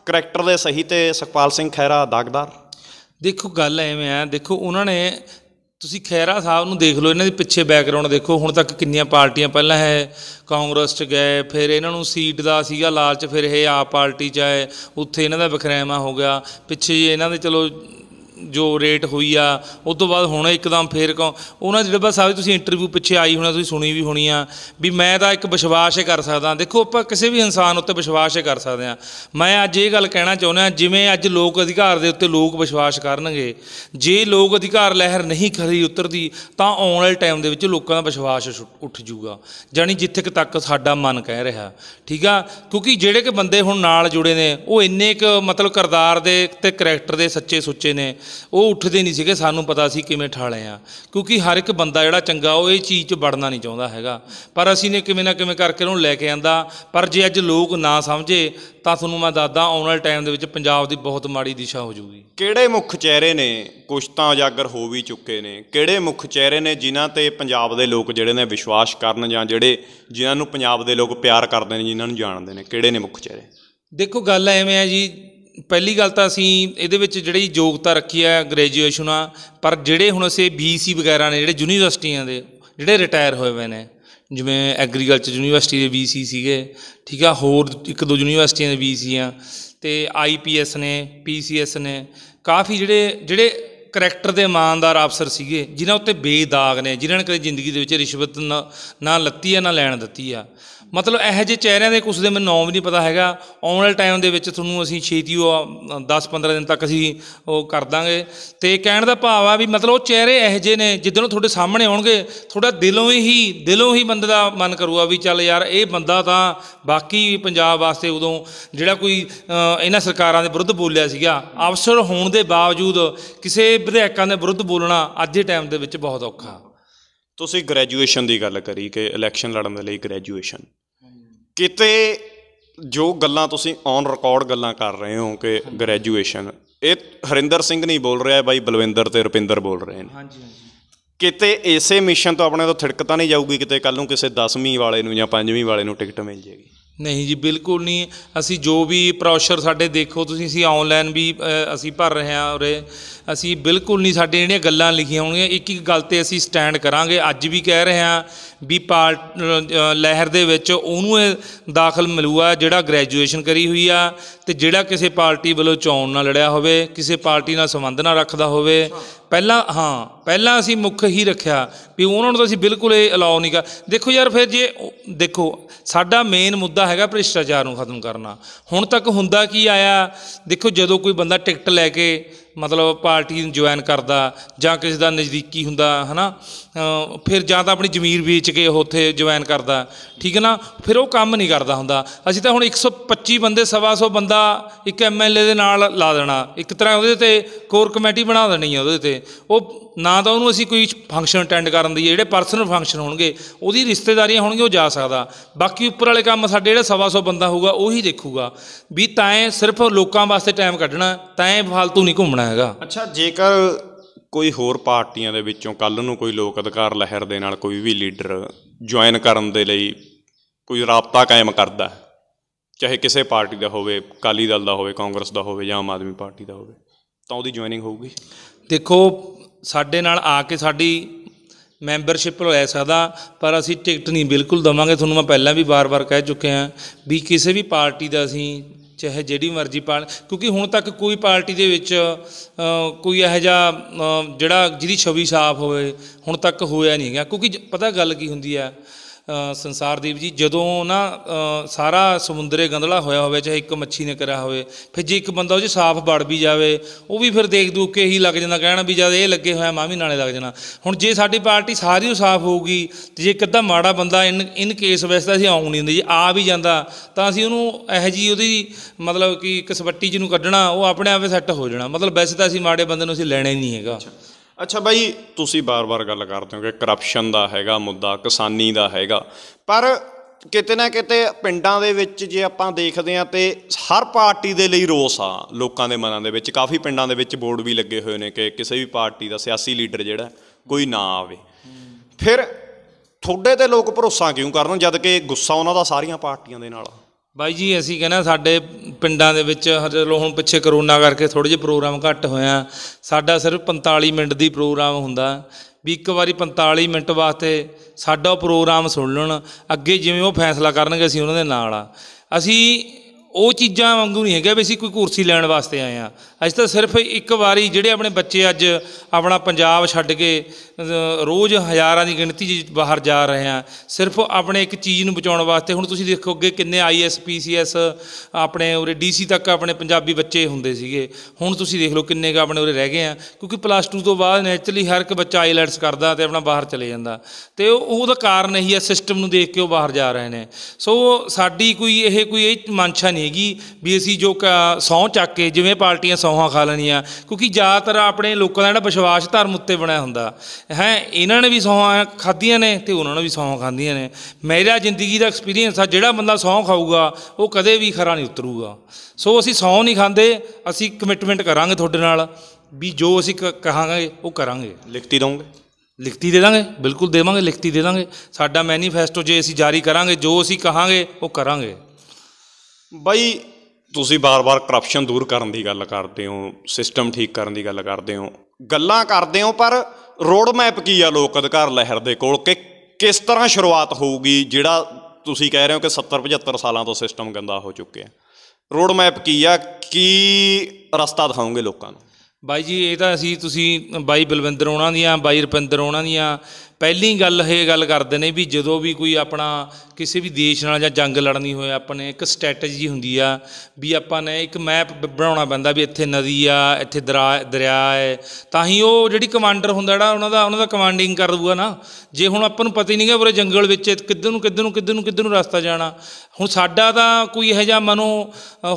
ਕਰੈਕਟਰ ਦੇ ਸਹੀ ਤੇ ਸੁਖਪਾਲ ਸਿੰਘ ਖਹਿਰਾ ਦਾਗਦਾਰ ਦੇਖੋ ਗੱਲ ਐਵੇਂ ਆ ਦੇਖੋ ਉਹਨਾਂ ਨੇ ਤੁਸੀਂ ਖੈਰਾ ਸਾਹਿਬ ਨੂੰ ਦੇਖ ਲਓ ਇਹਨਾਂ ਦੇ ਪਿੱਛੇ ਬੈਕਗ੍ਰਾਉਂਡ ਦੇਖੋ ਹੁਣ ਤੱਕ ਕਿੰਨੀਆਂ ਪਾਰਟੀਆਂ ਪਹਿਲਾਂ ਹੈ ਕਾਂਗਰਸ 'ਚ ਗਏ ਫਿਰ ਇਹਨਾਂ ਨੂੰ ਸੀਟ ਦਾ ਸੀਗਾ ਲਾਲਚ ਫਿਰ ਇਹ ਆਪ ਪਾਰਟੀ 'ਚ ਆਏ ਉੱਥੇ ਇਹਨਾਂ ਦਾ ਵਿਖਰੇਮਾ ਹੋ ਗਿਆ ਪਿੱਛੇ ਇਹਨਾਂ ਦੇ ਚਲੋ ਜੋ ਰੇਟ ਹੋਈ ਆ ਉਸ ਤੋਂ ਬਾਅਦ ਹੁਣ ਇੱਕਦਮ ਫੇਰ ਕੋ ਉਹਨਾਂ ਜਿਹੜਾ ਡੱਬਾ ਸਾਹਿਬ ਤੁਸੀਂ ਇੰਟਰਵਿਊ ਪਿੱਛੇ ਆਈ ਹੋਣਾ ਤੁਸੀਂ ਸੁਣੀ ਵੀ ਹੋਣੀ ਆ ਵੀ ਮੈਂ ਤਾਂ ਇੱਕ ਵਿਸ਼ਵਾਸ ਹੀ ਕਰ ਸਕਦਾ ਦੇਖੋ ਆਪਾਂ ਕਿਸੇ ਵੀ ਇਨਸਾਨ ਉੱਤੇ ਵਿਸ਼ਵਾਸ ਹੀ ਕਰ ਸਕਦੇ ਆ ਮੈਂ ਅੱਜ ਇਹ ਗੱਲ ਕਹਿਣਾ ਚਾਹੁੰਦਾ ਜਿਵੇਂ ਅੱਜ ਲੋਕ ਅਧਿਕਾਰ ਦੇ ਉੱਤੇ ਲੋਕ ਵਿਸ਼ਵਾਸ ਕਰਨਗੇ ਜੇ ਲੋਕ ਅਧਿਕਾਰ ਲਹਿਰ ਨਹੀਂ ਖੜੀ ਉਤਰਦੀ ਤਾਂ ਆਉਣ ਵਾਲੇ ਟਾਈਮ ਦੇ ਵਿੱਚ ਲੋਕਾਂ ਦਾ ਵਿਸ਼ਵਾਸ ਉੱਠ ਜਾਊਗਾ ਜਾਨੀ ਜਿੱਥੇ ਤੱਕ ਸਾਡਾ ਮਨ ਕਹਿ ਰਿਹਾ ਠੀਕ ਆ ਕਿਉਂਕਿ ਜਿਹੜੇ ਕਿ ਬੰਦੇ ਹੁਣ ਨਾਲ ਜੁੜੇ ਨੇ ਉਹ ਇੰਨੇ ਇੱਕ ਮਤਲਬ ਕਰਦਾਰ ਦੇ ਤੇ ਕੈਰੇਕਟਰ ਦੇ ਸੱਚੇ ਸੁੱਚੇ ਨੇ ਉਹ ਉੱਠਦੇ ਨਹੀਂ ਸੀਗੇ ਸਾਨੂੰ ਪਤਾ ਸੀ ਕਿਵੇਂ ਠਾਲੇ ਆ ਕਿਉਂਕਿ ਹਰ ਇੱਕ ਬੰਦਾ ਜਿਹੜਾ ਚੰਗਾ ਉਹ ਇਹ ਚੀਜ਼ 'ਚ ਵੜਨਾ ਨਹੀਂ ਚਾਹੁੰਦਾ ਹੈਗਾ ਪਰ ਅਸੀਂ ਨੇ ਕਿਵੇਂ ਨਾ ਕਿਵੇਂ ਕਰਕੇ ਉਹਨੂੰ ਲੈ ਕੇ ਆਂਦਾ ਪਰ ਜੇ ਅੱਜ ਲੋਕ ਨਾ ਸਮਝੇ ਤਾਂ ਤੁਹਾਨੂੰ ਮੈਂ ਦੱਸਦਾ ਆਉਣ ਵਾਲੇ ਟਾਈਮ ਦੇ ਵਿੱਚ ਪੰਜਾਬ ਦੀ ਬਹੁਤ ਮਾੜੀ ਦਿਸ਼ਾ ਹੋ ਜਾਊਗੀ ਕਿਹੜੇ ਮੁੱਖ ਚਿਹਰੇ ਨੇ ਕੁਝ ਤਾਂ ਉਜਾਗਰ ਹੋ ਵੀ ਚੁੱਕੇ ਨੇ ਕਿਹੜੇ ਮੁੱਖ ਚਿਹਰੇ ਨੇ ਜਿਨ੍ਹਾਂ ਤੇ ਪੰਜਾਬ ਦੇ ਲੋਕ ਜਿਹੜੇ ਨੇ ਵਿਸ਼ਵਾਸ ਕਰਨ ਜਾਂ ਜਿਹੜੇ ਜਿਨ੍ਹਾਂ ਨੂੰ ਪੰਜਾਬ ਦੇ ਲੋਕ ਪਿਆਰ ਕਰਦੇ ਨੇ ਜਿਨ੍ਹਾਂ ਨੂੰ ਜਾਣਦੇ ਨੇ ਕਿਹੜੇ ਨੇ ਮੁੱਖ ਚਿਹਰੇ ਦੇਖੋ ਗੱਲ ਐਵੇਂ ਆ ਜੀ ਪਹਿਲੀ ਗੱਲ ਤਾਂ ਅਸੀਂ ਇਹਦੇ ਵਿੱਚ ਜਿਹੜੀ ਯੋਗਤਾ ਰੱਖੀ ਹੈ ਗ੍ਰੈਜੂਏਸ਼ਨ ਆ ਪਰ ਜਿਹੜੇ ਹੁਣ ਅਸੀਂ ਬੀਸੀ e ਵਗੈਰਾ ਨੇ ਜਿਹੜੇ ਯੂਨੀਵਰਸਿਟੀਆਂ ਦੇ ਜਿਹੜੇ ਰਿਟਾਇਰ ਹੋਏ ਹੋਏ ਨੇ ਜਿਵੇਂ ਐਗਰੀਕਲਚਰ ਯੂਨੀਵਰਸਿਟੀ ਦੇ ਬੀਸੀ e ਸੀਗੇ ਠੀਕ ਆ ਹੋਰ ਇੱਕ ਦੋ ਯੂਨੀਵਰਸਿਟੀਆਂ ਦੇ ਬੀਸੀ e ਆ ਤੇ ਆਈਪੀਐਸ ਨੇ ਪੀਸੀਐਸ ਨੇ ਕਾਫੀ ਜਿਹੜੇ ਜਿਹੜੇ ਕਰੈਕਟਰ ਦੇ ਇਮਾਨਦਾਰ ਅਫਸਰ ਸੀਗੇ ਜਿਨ੍ਹਾਂ ਉੱਤੇ ਬੇਦਾਗ ਨੇ ਜਿਨ੍ਹਾਂ ਨੇ ਕਦੇ ਜ਼ਿੰਦਗੀ ਦੇ ਵਿੱਚ ਰਿਸ਼ਵਤ ਨਾ ਲੱਤੀ ਆ ਨਾ ਲੈਣ ਦਿੱਤੀ ਆ ਮਤਲਬ ਇਹੋ ਜਿਹੇ ਚਿਹਰਿਆਂ ਦੇ ਕੁਝ ਦੇ ਮੈਨੂੰ ਨਾਮ ਵੀ ਨਹੀਂ ਪਤਾ ਹੈਗਾ ਆਉਣ ਵਾਲੇ ਟਾਈਮ ਦੇ ਵਿੱਚ ਤੁਹਾਨੂੰ ਅਸੀਂ ਛੇਤੀ ਉਹ 10-15 ਦਿਨ ਤੱਕ ਅਸੀਂ ਉਹ ਕਰ ਦਾਂਗੇ ਤੇ ਕਹਿਣ ਦਾ ਭਾਵ ਆ ਵੀ ਮਤਲਬ ਉਹ ਚਿਹਰੇ ਇਹੋ ਜਿਹੇ ਨੇ ਜਿੱਦਣ ਤੁਹਾਡੇ ਸਾਹਮਣੇ ਆਉਣਗੇ ਤੁਹਾਡਾ ਦਿਲੋਂ ਹੀ ਦਿਲੋਂ ਹੀ ਬੰਦੇ ਦਾ ਮਨ ਕਰੂਗਾ ਵੀ ਚੱਲ ਯਾਰ ਇਹ ਬੰਦਾ ਤਾਂ ਬਾਕੀ ਪੰਜਾਬ ਵਾਸਤੇ ਉਦੋਂ ਜਿਹੜਾ ਕੋਈ ਇਹਨਾਂ ਸਰਕਾਰਾਂ ਦੇ ਵਿਰੁੱਧ ਬੋਲਿਆ ਸੀਗਾ ਅਫਸਰ ਹੋਣ ਦੇ ਬਾਵਜੂਦ ਕਿਸੇ ਵਿਧਾਇਕਾਂ ਦੇ ਵਿਰੁੱਧ ਬੋਲਣਾ ਅੱਜ ਦੇ ਟਾਈਮ ਦੇ ਵਿੱਚ ਬਹੁਤ ਔਖਾ ਤੁਸੀਂ ਗ੍ਰੈਜੂਏਸ਼ਨ ਦੀ ਗੱਲ ਕਰੀ ਕਿ ਇਲੈਕਸ਼ਨ ਲੜਨ ਦੇ ਲਈ ਗ੍ਰੈਜੂਏਸ਼ਨ ਕਿਤੇ ਜੋ ਗੱਲਾਂ ਤੁਸੀਂ ਔਨ ਰਿਕਾਰਡ ਗੱਲਾਂ ਕਰ ਰਹੇ ਹੋ ਕਿ ਗ੍ਰੈਜੂਏਸ਼ਨ ਇਹ ਹਰਿੰਦਰ ਸਿੰਘ ਨਹੀਂ ਬੋਲ ਰਿਹਾ ਬਾਈ ਬਲਵਿੰਦਰ ਤੇ ਰੁਪਿੰਦਰ ਬੋਲ ਰਹੇ ਨੇ ਹਾਂਜੀ ਹਾਂਜੀ ਕਿਤੇ ਇਸੇ ਮਿਸ਼ਨ ਤੋਂ ਆਪਣੇ ਤੋਂ ਥਿੜਕ ਤਾਂ ਨਹੀਂ ਜਾਊਗੀ ਕਿਤੇ ਕੱਲ ਨੂੰ ਕਿਸੇ 10ਵੀਂ ਵਾਲੇ ਨੂੰ ਜਾਂ 5ਵੀਂ ਵਾਲੇ ਨੂੰ ਟਿਕਟ ਮਿਲ ਜੇਗੀ ਨਹੀਂ ਜੀ ਬਿਲਕੁਲ ਨਹੀਂ ਅਸੀਂ ਜੋ ਵੀ ਪ੍ਰੋਸ਼ਰ ਸਾਡੇ ਦੇਖੋ ਤੁਸੀਂ ਅਸੀਂ ਆਨਲਾਈਨ ਵੀ ਅਸੀਂ ਭਰ ਰਹੇ ਹਾਂ ਉਰੇ ਅਸੀਂ ਬਿਲਕੁਲ ਨਹੀਂ ਸਾਡੇ ਜਿਹੜੀਆਂ ਗੱਲਾਂ ਲਿਖੀਆਂ ਹੋਣਗੀਆਂ ਇੱਕ ਇੱਕ ਗੱਲ ਤੇ ਅਸੀਂ ਸਟੈਂਡ ਕਰਾਂਗੇ ਅੱਜ ਵੀ ਕਹਿ ਰਹੇ ਹਾਂ ਵੀ ਪਾਰਟ ਲਹਿਰ ਦੇ ਵਿੱਚ ਉਹਨੂੰ ਇਹ ਦਾਖਲ ਮਿਲੂਆ ਜਿਹੜਾ ਗ੍ਰੈਜੂਏਸ਼ਨ ਕਰੀ ਹੋਈ ਆ ਤੇ ਜਿਹੜਾ ਕਿਸੇ ਪਾਰਟੀ ਵੱਲੋਂ ਚੋਣ ਨਾਲ ਲੜਿਆ ਹੋਵੇ ਕਿਸੇ ਪਾਰਟੀ ਨਾਲ ਸੰਬੰਧ ਨਾ ਰੱਖਦਾ ਹੋਵੇ ਪਹਿਲਾਂ ਹਾਂ ਪਹਿਲਾਂ ਅਸੀਂ ਮੁੱਖ ਹੀ ਰੱਖਿਆ ਵੀ ਉਹਨਾਂ ਨੂੰ ਤਾਂ ਅਸੀਂ ਬਿਲਕੁਲ ਇਹ ਅਲਾਉ ਨਹੀਂ ਕਰ ਦੇਖੋ ਯਾਰ ਫਿਰ ਜੇ ਦੇਖੋ ਸਾਡਾ ਮੇਨ ਮੁੱਦਾ ਹੈਗਾ ਭ੍ਰਿਸ਼ਟਾਚਾਰ ਨੂੰ ਖਤਮ ਕਰਨਾ ਹੁਣ ਤੱਕ ਹੁੰਦਾ ਕੀ ਆਇਆ ਦੇਖੋ ਜਦੋਂ ਕੋਈ ਬੰਦਾ ਟਿਕਟ ਲੈ ਕੇ ਮਤਲਬ ਪਾਰਟੀ ਨੂੰ ਜੁਆਇਨ ਕਰਦਾ ਜਾਂ ਕਿਸੇ ਦਾ ਨਜ਼ਦੀਕੀ ਹੁੰਦਾ ਹਨਾ ਫਿਰ ਜਾਂ ਤਾਂ ਆਪਣੀ ਜ਼ਮੀਰ ਵੇਚ ਕੇ ਉਹ ਉੱਥੇ ਜੁਆਇਨ ਕਰਦਾ ਠੀਕ ਹੈ ਨਾ ਫਿਰ ਉਹ ਕੰਮ ਨਹੀਂ ਕਰਦਾ ਹੁੰਦਾ ਅਸੀਂ ਤਾਂ ਹੁਣ 125 ਬੰਦੇ ਸਵਾ ਬੰਦਾ ਇੱਕ ਐਮਐਲਏ ਦੇ ਨਾਲ ਲਾ ਦੇਣਾ ਇੱਕ ਤਰ੍ਹਾਂ ਉਹਦੇ ਤੇ ਕੋਰ ਕਮੇਟੀ ਬਣਾ ਦੇਣੀ ਆ ਉਹਦੇ ਤੇ ਉਹ ਨਾ ਤਾਂ ਉਹਨੂੰ ਅਸੀਂ ਕੋਈ ਫੰਕਸ਼ਨ ਅਟੈਂਡ ਕਰਨ ਦੀ ਜਿਹੜੇ ਪਰਸਨਲ ਫੰਕਸ਼ਨ ਹੋਣਗੇ ਉਹਦੀ ਰਿਸ਼ਤੇਦਾਰੀਆਂ ਹੋਣਗੀਆਂ ਉਹ ਜਾ ਸਕਦਾ ਬਾਕੀ ਉੱਪਰ ਵਾਲੇ ਕੰਮ ਸਾਡੇ ਜਿਹੜਾ ਸਵਾ ਬੰਦਾ ਹੋਊਗਾ ਉਹੀ ਦੇਖੂਗਾ ਵੀ ਤਾਂ ਸਿਰਫ ਲੋਕਾਂ ਵਾਸਤੇ ਟਾਈਮ ਕੱਢਣਾ ਤਾਂ ਫਾਲਤੂ ਨਹੀਂ ਘੁੰਮਣਾ ਹੈਗਾ ਅੱਛਾ ਜੇਕਰ ਕੋਈ ਹੋਰ ਪਾਰਟੀਆਂ ਦੇ ਵਿੱਚੋਂ ਕੱਲ ਨੂੰ ਕੋਈ ਲੋਕ ਅਧਿਕਾਰ ਲਹਿਰ ਦੇ ਨਾਲ ਕੋਈ ਵੀ ਲੀਡਰ ਜੁਆਇਨ ਕਰਨ ਦੇ ਲਈ ਕੋਈ ਰਾਬਤਾ ਕਾਇਮ ਕਰਦਾ ਚਾਹੇ ਕਿਸੇ ਪਾਰਟੀ ਦਾ ਹੋਵੇ ਕਾਲੀ ਦਲ ਦਾ ਹੋਵੇ ਕਾਂਗਰਸ ਦਾ ਹੋਵੇ ਜਾਂ ਆਮ ਆਦਮੀ ਪਾਰਟੀ ਦਾ ਹੋਵੇ ਤਾਂ ਉਹਦੀ ਜੁਆਇਨਿੰਗ ਹੋਊਗੀ ਦੇਖੋ ਸਾਡੇ ਨਾਲ ਆ ਕੇ ਸਾਡੀ ਮੈਂਬਰਸ਼ਿਪ ਲੈ ਸਕਦਾ ਪਰ ਅਸੀਂ ਟਿਕਟ ਨਹੀਂ ਬਿਲਕੁਲ ਦਵਾਂਗੇ ਤੁਹਾਨੂੰ ਮੈਂ ਪਹਿਲਾਂ ਵੀ ਬਾਰ-ਬਾਰ ਕਹਿ ਚੁੱਕਿਆ ਵੀ ਕਿਸੇ ਵੀ ਪਾਰਟੀ ਦਾ ਅਸੀਂ ਚਾਹੇ ਜਿਹੜੀ ਮਰਜ਼ੀ ਪਾਲ ਕਿਉਂਕਿ ਹੁਣ ਤੱਕ ਕੋਈ ਪਾਰਟੀ ਦੇ ਵਿੱਚ ਕੋਈ ਇਹੋ ਜਿਹਾ ਜਿਹੜਾ ਜਿਹਦੀ ਛਵੀ ਸਾਫ਼ ਹੋਵੇ ਹੁਣ ਤੱਕ ਹੋਇਆ ਨਹੀਂ ਹੈਗਾ ਕਿਉਂਕਿ ਪਤਾ ਗੱਲ ਕੀ ਹੁੰਦੀ ਆ ਸੰਸਾਰਦੀਪ ਜੀ ਜਦੋਂ ਨਾ ਸਾਰਾ ਸਮੁੰਦਰੇ ਗੰਦਲਾ ਹੋਇਆ ਹੋਵੇ ਚਾਹੇ ਇੱਕ ਮੱਛੀ ਨੇ ਕਰਿਆ ਹੋਵੇ ਫਿਰ ਜੇ ਇੱਕ ਬੰਦਾ ਉਹ ਜੀ ਸਾਫ਼ ਵੜ ਵੀ ਜਾਵੇ ਉਹ ਵੀ ਫਿਰ ਦੇਖ ਦੂ ਕੇ ਹੀ ਲੱਗ ਜਾਂਦਾ ਕਹਿਣਾ ਵੀ ਜਦ ਇਹ ਲੱਗੇ ਹੋਇਆ ਮਾਂ ਵੀ ਨਾਲੇ ਲੱਗ ਜਾਣਾ ਹੁਣ ਜੇ ਸਾਡੀ ਪਾਰਟੀ ਸਾਰੀ ਉਹ ਸਾਫ਼ ਹੋਊਗੀ ਤੇ ਜੇ ਕਿੱਦਾਂ ਮਾੜਾ ਬੰਦਾ ਇਨ ਇਨ ਕੇਸ ਵੈਸੇ ਤਾਂ ਅਸੀਂ ਆਉਂ ਨਹੀਂ ਹੁੰਦੇ ਜੇ ਆ ਵੀ ਜਾਂਦਾ ਤਾਂ ਅਸੀਂ ਉਹਨੂੰ ਇਹ ਜੀ ਉਹਦੀ ਮਤਲਬ ਕਿ ਕਸਵੱਟੀ ਜਿਹਨੂੰ ਕੱਢਣਾ ਉਹ ਆਪਣੇ ਆਪੇ ਸੈੱਟ ਹੋ ਜਾਣਾ ਮਤਲਬ ਵੈਸੇ ਤਾਂ ਅਸੀਂ ਮਾੜੇ ਬੰਦੇ ਨੂੰ ਅਸੀਂ ਲੈਣਾ ਹੀ ਨਹੀਂ ਹੈਗਾ ਅੱਛਾ ਬਾਈ ਤੁਸੀਂ ਬਾਰ-ਬਾਰ ਗੱਲ ਕਰਦੇ ਹੋ ਕਿ ਕਰਪਸ਼ਨ ਦਾ ਹੈਗਾ ਮੁੱਦਾ ਕਿਸਾਨੀ ਦਾ ਹੈਗਾ ਪਰ ਕਿਤੇ ਨਾ ਕਿਤੇ ਪਿੰਡਾਂ ਦੇ ਵਿੱਚ ਜੇ ਆਪਾਂ ਦੇਖਦੇ ਹਾਂ ਤੇ ਹਰ ਪਾਰਟੀ ਦੇ ਲਈ ਰੋਸ ਆ ਲੋਕਾਂ ਦੇ ਮਨਾਂ ਦੇ ਵਿੱਚ ਕਾਫੀ ਪਿੰਡਾਂ ਦੇ ਵਿੱਚ ਬੋਰਡ ਵੀ ਲੱਗੇ ਹੋਏ ਨੇ ਕਿ ਕਿਸੇ ਵੀ ਪਾਰਟੀ ਦਾ ਸਿਆਸੀ ਲੀਡਰ ਜਿਹੜਾ ਕੋਈ ਨਾ ਆਵੇ ਫਿਰ ਥੋੜੇ ਤੇ ਲੋਕ ਭਰੋਸਾ ਕਿਉਂ ਕਰਨ ਜਦ ਕਿ ਗੁੱਸਾ ਉਹਨਾਂ ਦਾ ਸਾਰੀਆਂ ਪਾਰਟੀਆਂ ਦੇ ਨਾਲ ਆ ਬਾਈ ਜੀ ਅਸੀਂ ਕਹਿੰਦਾ ਸਾਡੇ ਪਿੰਡਾਂ ਦੇ ਵਿੱਚ ਚਲੋ ਹੁਣ ਪਿੱਛੇ ਕਰੋਨਾ ਕਰਕੇ ਥੋੜੇ ਜਿਹਾ ਪ੍ਰੋਗਰਾਮ ਘੱਟ ਹੋਇਆ ਸਾਡਾ ਸਿਰਫ 45 ਮਿੰਟ ਦੀ ਪ੍ਰੋਗਰਾਮ ਹੁੰਦਾ ਵੀ ਇੱਕ ਵਾਰੀ 45 ਮਿੰਟ ਵਾਸਤੇ ਸਾਡਾ ਪ੍ਰੋਗਰਾਮ ਸੁਣ ਲੈਣ ਅੱਗੇ ਜਿਵੇਂ ਉਹ ਫੈਸਲਾ ਕਰਨਗੇ ਅਸੀਂ ਉਹਨਾਂ ਦੇ ਨਾਲ ਆ ਅਸੀਂ ਉਹ ਚੀਜ਼ਾਂ ਵਾਂਗੂ ਨਹੀਂ ਹੈਗਾ ਵੀ ਅਸੀਂ ਕੋਈ ਕੁਰਸੀ ਲੈਣ ਵਾਸਤੇ ਆਏ ਆ ਅਸੀਂ ਤਾਂ ਸਿਰਫ ਇੱਕ ਵਾਰੀ ਜਿਹੜੇ ਆਪਣੇ ਬੱਚੇ ਅੱਜ ਆਪਣਾ ਪੰਜਾਬ ਛੱਡ ਕੇ ਰੋਜ਼ ਹਜ਼ਾਰਾਂ ਦੀ ਗਿਣਤੀ ਜੀ ਬਾਹਰ ਜਾ ਰਹੇ ਆ ਸਿਰਫ ਆਪਣੇ ਇੱਕ ਚੀਜ਼ ਨੂੰ ਬਚਾਉਣ ਵਾਸਤੇ ਹੁਣ ਤੁਸੀਂ ਦੇਖੋ ਅੱਗੇ ਕਿੰਨੇ ਆਈਐਸ ਪੀਸੀਐਸ ਆਪਣੇ ਉਰੇ ਡੀਸੀ ਤੱਕ ਆਪਣੇ ਪੰਜਾਬੀ ਬੱਚੇ ਹੁੰਦੇ ਸੀਗੇ ਹੁਣ ਤੁਸੀਂ ਦੇਖ ਲਓ ਕਿੰਨੇ ਕ ਆਪਣੇ ਉਰੇ ਰਹਿ ਗਏ ਆ ਕਿਉਂਕਿ ਪਲੱਸ 2 ਤੋਂ ਬਾਅਦ ਨੇਚਰਲੀ ਹਰ ਇੱਕ ਬੱਚਾ ਆਈਲੈਟਸ ਕਰਦਾ ਤੇ ਆਪਣਾ ਬਾਹਰ ਚਲੇ ਜਾਂਦਾ ਤੇ ਉਹਦਾ ਕਾਰਨ ਇਹੀ ਆ ਸਿਸਟਮ ਨੂੰ ਦੇਖ ਕੇ ਉਹ ਬਾਹਰ ਜਾ ਰਹੇ ਨੇ ਸੋ ਸਾਡੀ ਕੋਈ ਇਹ ਕੋਈ ਇਹ ਮਨਸ਼ਾ ਨਹੀਂ ਹੈਗੀ ਵੀ ਅਸੀਂ ਜੋ ਸੌਂ ਚੱਕ ਕੇ ਜਿਵੇਂ ਪਾਰਟੀਆਂ ਸੌਹਾਂ ਖਾ ਲੈਣੀਆਂ ਕਿਉਂਕਿ ਜ਼ਿਆਦਾਤਰ ਆਪਣੇ ਲੋਕਾਂ ਦਾ ਜਿਹੜਾ ਵਿਸ਼ਵਾਸ ਧਰਮ ਉੱਤੇ ਬਣਿਆ ਹੁੰਦਾ ਹੈ ਇਹਨਾਂ ਨੇ ਵੀ ਸੌਹਾਂ ਖਾਧੀਆਂ ਨੇ ਤੇ ਉਹਨਾਂ ਨੇ ਵੀ ਸੌਹਾਂ ਖਾਂਦੀਆਂ ਨੇ ਮੇਰਾ ਜ਼ਿੰਦਗੀ ਦਾ ਐਕਸਪੀਰੀਅੰਸ ਆ ਜਿਹੜਾ ਬੰਦਾ ਸੌਂ ਖਾਊਗਾ ਉਹ ਕਦੇ ਵੀ ਖਰਾ ਨਹੀਂ ਉਤਰੂਗਾ ਸੋ ਅਸੀਂ ਸੌਂ ਨਹੀਂ ਖਾਂਦੇ ਅਸੀਂ ਕਮਿਟਮੈਂਟ ਕਰਾਂਗੇ ਤੁਹਾਡੇ ਨਾਲ ਵੀ ਜੋ ਅਸੀਂ ਕਹਾਂਗੇ ਉਹ ਕਰਾਂਗੇ ਲਿਖਤੀ ਦਵਾਂਗੇ ਲਿਖਤੀ ਦੇ ਦਾਂਗੇ ਬਿਲਕੁਲ ਦੇਵਾਂਗੇ ਲਿਖਤੀ ਦੇ ਦਾਂਗੇ ਸਾਡਾ ਮੈਨੀਫੈਸਟੋ ਜੇ ਅਸੀਂ ਜਾਰੀ ਕਰਾਂਗੇ ਜੋ ਅਸੀਂ ਕਹਾਂਗੇ ਉਹ ਕਰਾਂਗੇ ਬਾਈ ਤੁਸੀਂ ਬਾਰ-ਬਾਰ ਕਰਪਸ਼ਨ ਦੂਰ ਕਰਨ ਦੀ ਗੱਲ ਕਰਦੇ ਹੋ ਸਿਸਟਮ ਠੀਕ ਕਰਨ ਦੀ ਗੱਲ ਕਰਦੇ ਹੋ ਗੱਲਾਂ ਕਰਦੇ ਹੋ ਪਰ ਰੋਡ ਮੈਪ ਕੀ ਆ ਲੋਕ ਅਧਿਕਾਰ ਲਹਿਰ ਦੇ ਕੋਲ ਕਿ ਕਿਸ ਤਰ੍ਹਾਂ ਸ਼ੁਰੂਆਤ ਹੋਊਗੀ ਜਿਹੜਾ ਤੁਸੀਂ ਕਹਿ ਰਹੇ ਹੋ ਕਿ 70 75 ਸਾਲਾਂ ਤੋਂ ਸਿਸਟਮ ਗੰਦਾ ਹੋ ਚੁੱਕਿਆ ਰੋਡ ਮੈਪ ਕੀ ਆ ਕੀ ਰਸਤਾ ਦਿਖਾਉਂਗੇ ਲੋਕਾਂ ਨੂੰ ਬਾਈ ਜੀ ਇਹ ਤਾਂ ਅਸੀਂ ਤੁਸੀਂ ਬਾਈ ਬਲਵਿੰਦਰ ਉਹਨਾਂ ਦੀਆਂ ਬਾਈ ਰਪਿੰਦਰ ਉਹਨਾਂ ਦੀਆਂ ਪਹਿਲੀ ਗੱਲ ਇਹ ਗੱਲ ਕਰਦੇ ਨੇ ਵੀ ਜਦੋਂ ਵੀ ਕੋਈ ਆਪਣਾ ਕਿਸੇ ਵੀ ਦੇਸ਼ ਨਾਲ ਜਾਂ ਜੰਗ ਲੜਨੀ ਹੋਏ ਆਪਣੇ ਇੱਕ ਸਟ੍ਰੈਟਜੀ ਹੁੰਦੀ ਆ ਵੀ ਆਪਾਂ ਨੇ ਇੱਕ ਮੈਪ ਬਣਾਉਣਾ ਪੈਂਦਾ ਵੀ ਇੱਥੇ ਨਦੀ ਆ ਇੱਥੇ ਦਰਿਆ ਹੈ ਤਾਂ ਹੀ ਉਹ ਜਿਹੜੀ ਕਮਾਂਡਰ ਹੁੰਦਾ ਜਿਹੜਾ ਉਹਨਾਂ ਦਾ ਉਹਨਾਂ ਦਾ ਕਮਾਂਡਿੰਗ ਕਰ ਦੂਗਾ ਨਾ ਜੇ ਹੁਣ ਆਪਾਂ ਨੂੰ ਪਤਾ ਹੀ ਨਹੀਂਗਾ ਪੂਰੇ ਜੰਗਲ ਵਿੱਚ ਕਿੱਧਰ ਨੂੰ ਕਿੱਧਰ ਨੂੰ ਕਿੱਧਰ ਨੂੰ ਰਸਤਾ ਜਾਣਾ ਹੁਣ ਸਾਡਾ ਤਾਂ ਕੋਈ ਇਹੋ ਜਿਹਾ ਮਨੋ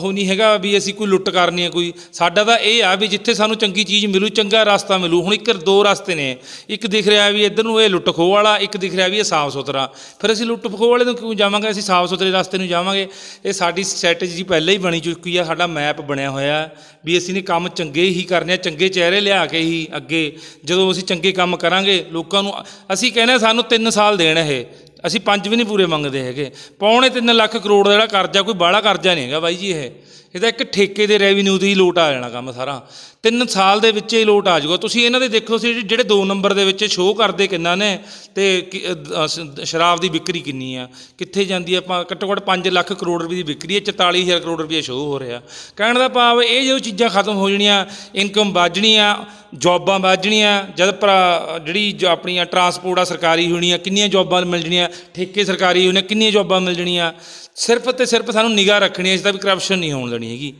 ਹੋ ਨਹੀਂ ਹੈਗਾ ਵੀ ਅਸੀਂ ਕੋਈ ਲੁੱਟ ਕਰਨੀ ਹੈ ਕੋਈ ਸਾਡਾ ਤਾਂ ਇਹ ਆ ਵੀ ਜਿੱਥੇ ਸਾਨੂੰ ਚੰਗੀ ਚੀਜ਼ ਮਿਲੂ ਚੰਗਾ ਰਸਤਾ ਮਿਲੂ ਹੁਣ ਇੱਕ ਦੋ ਰਸਤੇ ਨੇ ਇੱਕ ਦਿਖ ਰਿਹਾ ਵੀ ਇੱਧਰ ਨੂੰ ਇਹ ਇਹ ਲੁੱਟ ਖੋਹ ਵਾਲਾ ਇੱਕ ਦਿਖ ਰਿਹਾ ਵੀ ਇਹ ਸਾਫ਼ ਸੁਥਰਾ ਫਿਰ ਅਸੀਂ ਲੁੱਟ ਖੋਹ ਵਾਲੇ ਨੂੰ ਕਿਉਂ ਜਾਵਾਂਗੇ ਅਸੀਂ ਸਾਫ਼ ਸੁਥਰੇ ਰਸਤੇ ਨੂੰ ਜਾਵਾਂਗੇ ਇਹ ਸਾਡੀ ਸਟ੍ਰੈਟਜੀ ਪਹਿਲਾਂ ਹੀ ਬਣੀ ਚੁੱਕੀ ਆ ਸਾਡਾ ਮੈਪ ਬਣਿਆ ਹੋਇਆ ਵੀ ਅਸੀਂ ਨੇ ਕੰਮ ਚੰਗੇ ਹੀ ਕਰਨੇ ਆ ਚੰਗੇ ਚਿਹਰੇ ਲਿਆ ਕੇ ਹੀ ਅੱਗੇ ਜਦੋਂ ਅਸੀਂ ਚੰਗੇ ਕੰਮ ਕਰਾਂਗੇ ਲੋਕਾਂ ਨੂੰ ਅਸੀਂ ਕਹਿੰਦੇ ਸਾਨੂੰ 3 ਸਾਲ ਦੇਣ ਇਹ ਅਸੀਂ 5 ਵੀ ਨਹੀਂ ਪੂਰੇ ਮੰਗਦੇ ਹੈਗੇ ਪੌਣੇ 3 ਲੱਖ ਕਰੋੜ ਦਾ ਜਿਹੜਾ ਕਰਜ਼ਾ ਕੋਈ ਬਾਹਲਾ ਕਰਜ਼ਾ ਨਹੀਂ ਹੈਗਾ ਬਾਈ ਜੀ ਇਹ ਇਹਦਾ ਇੱਕ ਠੇਕੇ ਦੇ ਰੈਵਨਿਊ ਦੀ ਲੋਟ ਆ ਜਾਣਾ ਕੰਮ ਸਾਰਾ 3 ਸਾਲ ਦੇ ਵਿੱਚ ਹੀ ਲੋਟ ਆ ਜਾਊਗਾ ਤੁਸੀਂ ਇਹਨਾਂ ਦੇ ਦੇਖੋ ਸੀ ਜਿਹੜੇ 2 ਨੰਬਰ ਦੇ ਵਿੱਚ ਸ਼ੋਅ ਕਰਦੇ ਕਿੰਨਾ ਨੇ ਤੇ ਸ਼ਰਾਬ ਦੀ ਵਿਕਰੀ ਕਿੰਨੀ ਆ ਕਿੱਥੇ ਜਾਂਦੀ ਆ ਆਪਾਂ ਘੱਟੋ ਘੱਟ 5 ਲੱਖ ਕਰੋੜ ਰੁਪਏ ਦੀ ਵਿਕਰੀ ਹੈ 44000 ਕਰੋੜ ਰੁਪਏ ਸ਼ੋਅ ਹੋ ਰਿਹਾ ਕਹਿਣ ਦਾ ਭਾਵ ਇਹ ਜੋ ਚੀਜ਼ਾਂ ਖਤਮ ਹੋ ਜਣੀਆਂ ਇਨਕਮ ਵਾਜਣੀਆਂ ਆ ਜੌਬਾਂ ਵਾਜਣੀਆਂ ਜਦ ਜਿਹੜੀ ਆਪਣੀਆਂ ਟਰਾਂਸਪੋਰਟ ਆ ਸਰਕਾਰੀ ਹੋਣੀ ਆ ਕਿੰਨੀਆਂ ਜੌਬਾਂ ਮਿਲ ਜਣੀਆਂ ਠੇਕੇ ਸਰਕਾਰੀ ਹੋਣੇ ਕਿੰਨੀਆਂ ਜੌਬਾਂ ਮਿਲ ਜਣੀਆਂ ਸਿਰਫ ਤੇ ਸਿਰਫ ਸਾਨੂੰ ਨਿਗਾਹ ਰੱਖਣੀ ਹੈ ਇਸ ਦਾ ਵੀ ਕਰਪਸ਼ਨ ਨਹੀਂ ਹੋਣ ਦੇਣੀ ਹੈਗੀ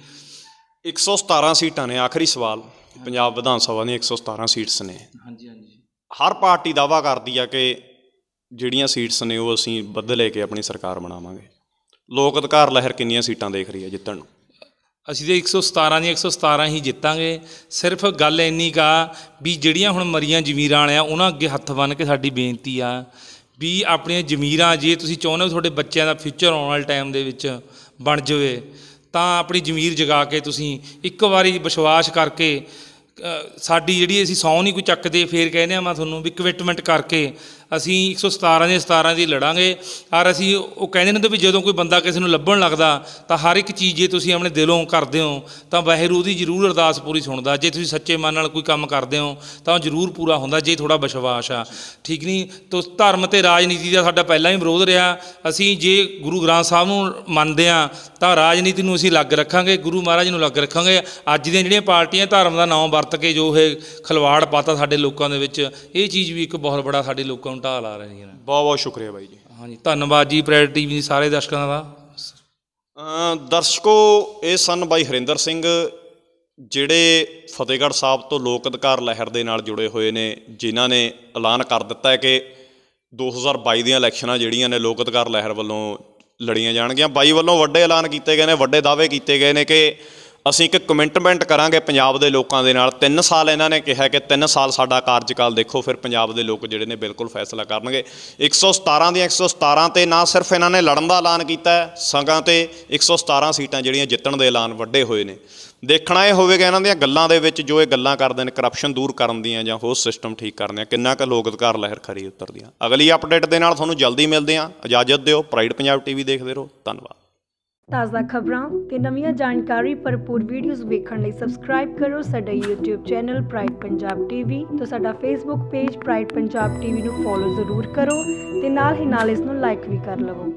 117 ਸੀਟਾਂ ਨੇ ਆਖਰੀ ਸਵਾਲ ਪੰਜਾਬ ਵਿਧਾਨ ਸਭਾ ਦੀਆਂ 117 ਸੀਟਸ ਨੇ ਹਾਂਜੀ ਹਾਂਜੀ ਹਰ ਪਾਰਟੀ ਦਾਵਾ ਕਰਦੀ ਆ ਕਿ ਜਿਹੜੀਆਂ ਸੀਟਸ ਨੇ ਉਹ ਅਸੀਂ ਬਦਲੇ ਕੇ ਆਪਣੀ ਸਰਕਾਰ ਬਣਾਵਾਂਗੇ ਲੋਕ ਅਧਿਕਾਰ ਲਹਿਰ ਕਿੰਨੀਆਂ ਸੀਟਾਂ ਦੇਖ ਰਹੀ ਹੈ ਜਿੱਤਣ ਨੂੰ ਅਸੀਂ ਤੇ 117 ਦੀ 117 ਹੀ ਜਿੱਤਾਂਗੇ ਸਿਰਫ ਗੱਲ ਇੰਨੀ ਕਾ ਵੀ ਜਿਹੜੀਆਂ ਹੁਣ ਮਰੀਆਂ ਜ਼ਮੀਰਾਂ ਵਾਲਿਆਂ ਉਹਨਾਂ ਅੱਗੇ ਹੱਥ ਬੰਨ ਕੇ ਸਾਡੀ ਬੇਨਤੀ ਆ ਵੀ ਆਪਣੀਆਂ ਜ਼ਮੀਰਾਂ ਜੇ ਤੁਸੀਂ ਚਾਹੁੰਦੇ ਹੋ ਤੁਹਾਡੇ ਬੱਚਿਆਂ ਦਾ ਫਿਊਚਰ ਆਉਣ ਵਾਲੇ ਟਾਈਮ ਦੇ ਵਿੱਚ ਬਣ ਜਾਵੇ ਤਾਂ ਆਪਣੀ ਜ਼ਮੀਰ ਜਗਾ ਕੇ ਤੁਸੀਂ ਇੱਕ ਵਾਰੀ ਵਿਸ਼ਵਾਸ ਕਰਕੇ ਸਾਡੀ ਜਿਹੜੀ ਅਸੀਂ ਸੌ ਨਹੀਂ ਕੋਈ ਚੱਕਦੇ ਫੇਰ ਕਹਿੰਦੇ ਆ ਮੈਂ ਤੁਹਾਨੂੰ ਵੀ ਕਮਿਟਮੈਂਟ ਕਰਕੇ ਅਸੀਂ 117 ਦੇ 17 ਦੀ ਲੜਾਂਗੇ ਔਰ ਅਸੀਂ ਉਹ ਕਹਿੰਦੇ ਨੇ ਕਿ ਵੀ ਜਦੋਂ ਕੋਈ ਬੰਦਾ ਕਿਸੇ ਨੂੰ ਲੱਭਣ ਲੱਗਦਾ ਤਾਂ ਹਰ ਇੱਕ ਚੀਜ਼ ਜੇ ਤੁਸੀਂ ਆਪਣੇ ਦਿਲੋਂ ਕਰਦੇ ਹੋ ਤਾਂ ਵਹਿਰੂ ਦੀ ਜ਼ਰੂਰ ਅਰਦਾਸ ਪੂਰੀ ਸੁਣਦਾ ਜੇ ਤੁਸੀਂ ਸੱਚੇ ਮਨ ਨਾਲ ਕੋਈ ਕੰਮ ਕਰਦੇ ਹੋ ਤਾਂ ਉਹ ਜ਼ਰੂਰ ਪੂਰਾ ਹੁੰਦਾ ਜੇ ਥੋੜਾ ਵਿਸ਼ਵਾਸ ਆ ਠੀਕ ਨਹੀਂ ਤੋ ਧਰਮ ਤੇ ਰਾਜਨੀਤੀ ਦਾ ਸਾਡਾ ਪਹਿਲਾਂ ਹੀ ਵਿਰੋਧ ਰਿਹਾ ਅਸੀਂ ਜੇ ਗੁਰੂ ਗ੍ਰੰਥ ਸਾਹਿਬ ਨੂੰ ਮੰਨਦੇ ਆ ਤਾਂ ਰਾਜਨੀਤੀ ਨੂੰ ਅਸੀਂ ਲੱਗ ਰੱਖਾਂਗੇ ਗੁਰੂ ਮਹਾਰਾਜ ਨੂੰ ਲੱਗ ਰੱਖਾਂਗੇ ਅੱਜ ਦੀਆਂ ਜਿਹੜੀਆਂ ਪਾਰਟੀਆਂ ਧਰਮ ਦਾ ਨਾਮ ਵਰਤ ਕੇ ਜੋ ਇਹ ਖਲਵਾੜ ਪਾਤਾ ਸਾਡੇ ਲੋਕਾਂ ਦੇ ਵਿੱਚ ਇਹ ਚੀਜ਼ ਵੀ ਇੱਕ ਬਹੁਤ ਬੜਾ ਸਾਡੇ ਲੋਕਾਂ ਢਾਲ ਆ ਰਹੀ ਹੈ ਬਹੁਤ ਬਹੁਤ ਸ਼ੁਕਰੀਆ ਬਾਈ ਜੀ ਹਾਂਜੀ ਧੰਨਵਾਦ ਜੀ ਪ੍ਰੈਡ ਟੀਵੀ ਦੇ ਸਾਰੇ ਦਰਸ਼ਕਾਂ ਦਾ ਦਰਸ਼ਕੋ ਇਹ ਸਨ ਬਾਈ ਹਰਿੰਦਰ ਸਿੰਘ ਜਿਹੜੇ ਫਤਿਹਗੜ੍ਹ ਸਾਹਿਬ ਤੋਂ ਲੋਕ ਅਧਿਕਾਰ ਲਹਿਰ ਦੇ ਨਾਲ ਜੁੜੇ ਹੋਏ ਨੇ ਜਿਨ੍ਹਾਂ ਨੇ ਐਲਾਨ ਕਰ ਦਿੱਤਾ ਹੈ ਕਿ 2022 ਦੀਆਂ ਇਲੈਕਸ਼ਨਾਂ ਜਿਹੜੀਆਂ ਨੇ ਲੋਕ ਅਧਿਕਾਰ ਲਹਿਰ ਵੱਲੋਂ ਲੜੀਆਂ ਜਾਣਗੀਆਂ ਬਾਈ ਵੱਲੋਂ ਵੱਡੇ ਐਲਾਨ ਕੀਤੇ ਗਏ ਨੇ ਵੱਡੇ ਦਾਅਵੇ ਕੀਤੇ ਗਏ ਨੇ ਕਿ ਅਸੀਂ ਇੱਕ ਕਮਿਟਮੈਂਟ ਕਰਾਂਗੇ ਪੰਜਾਬ ਦੇ ਲੋਕਾਂ ਦੇ ਨਾਲ 3 ਸਾਲ ਇਹਨਾਂ ਨੇ ਕਿਹਾ ਕਿ 3 ਸਾਲ ਸਾਡਾ ਕਾਰਜਕਾਲ ਦੇਖੋ ਫਿਰ ਪੰਜਾਬ ਦੇ ਲੋਕ ਜਿਹੜੇ ਨੇ ਬਿਲਕੁਲ ਫੈਸਲਾ ਕਰਨਗੇ 117 ਦੀਆਂ 117 ਤੇ ਨਾ ਸਿਰਫ ਇਹਨਾਂ ਨੇ ਲੜਨ ਦਾ ਐਲਾਨ ਕੀਤਾ ਹੈ ਸੰਗਾਂ ਤੇ 117 ਸੀਟਾਂ ਜਿਹੜੀਆਂ ਜਿੱਤਣ ਦੇ ਐਲਾਨ ਵੱਡੇ ਹੋਏ ਨੇ ਦੇਖਣਾ ਇਹ ਹੋਵੇਗਾ ਇਹਨਾਂ ਦੀਆਂ ਗੱਲਾਂ ਦੇ ਵਿੱਚ ਜੋ ਇਹ ਗੱਲਾਂ ਕਰਦੇ ਨੇ ਕਰਪਸ਼ਨ ਦੂਰ ਕਰਨ ਦੀਆਂ ਜਾਂ ਹੋਰ ਸਿਸਟਮ ਠੀਕ ਕਰਨ ਦੀਆਂ ਕਿੰਨਾ ਕੁ ਲੋਕ ਅਧਿਕਾਰ ਲਹਿਰ ਖਰੀ ਉਤਰਦੀਆਂ ਅਗਲੀ ਅਪਡੇਟ ਦੇ ਨਾਲ ਤੁਹਾਨੂੰ ਜਲਦੀ ਮਿਲਦੇ ਹਾਂ ਇਜਾਜ਼ਤ ਦਿਓ ਪ੍ਰਾਈਡ ਪੰਜਾਬ ਟੀਵੀ ਦੇਖਦੇ ਰਹੋ ਧੰਨਵਾਦ ਤਾਜ਼ਾ ਖਬਰਾਂ ਤੇ ਨਵੀਆਂ ਜਾਣਕਾਰੀ ਭਰਪੂਰ ਵੀਡੀਓਜ਼ ਵੇਖਣ ਲਈ ਸਬਸਕ੍ਰਾਈਬ ਕਰੋ ਸਾਡਾ YouTube channel pride Punjab TV ਤੇ ਸਾਡਾ Facebook page pride Punjab TV ਨੂੰ ਫੋਲੋ ਜ਼ਰੂਰ ਕਰੋ ਤੇ ਨਾਲ ਹੀ ਨਾਲ ਇਸ ਨੂੰ ਲਾਈਕ ਵੀ ਕਰ ਲਵੋ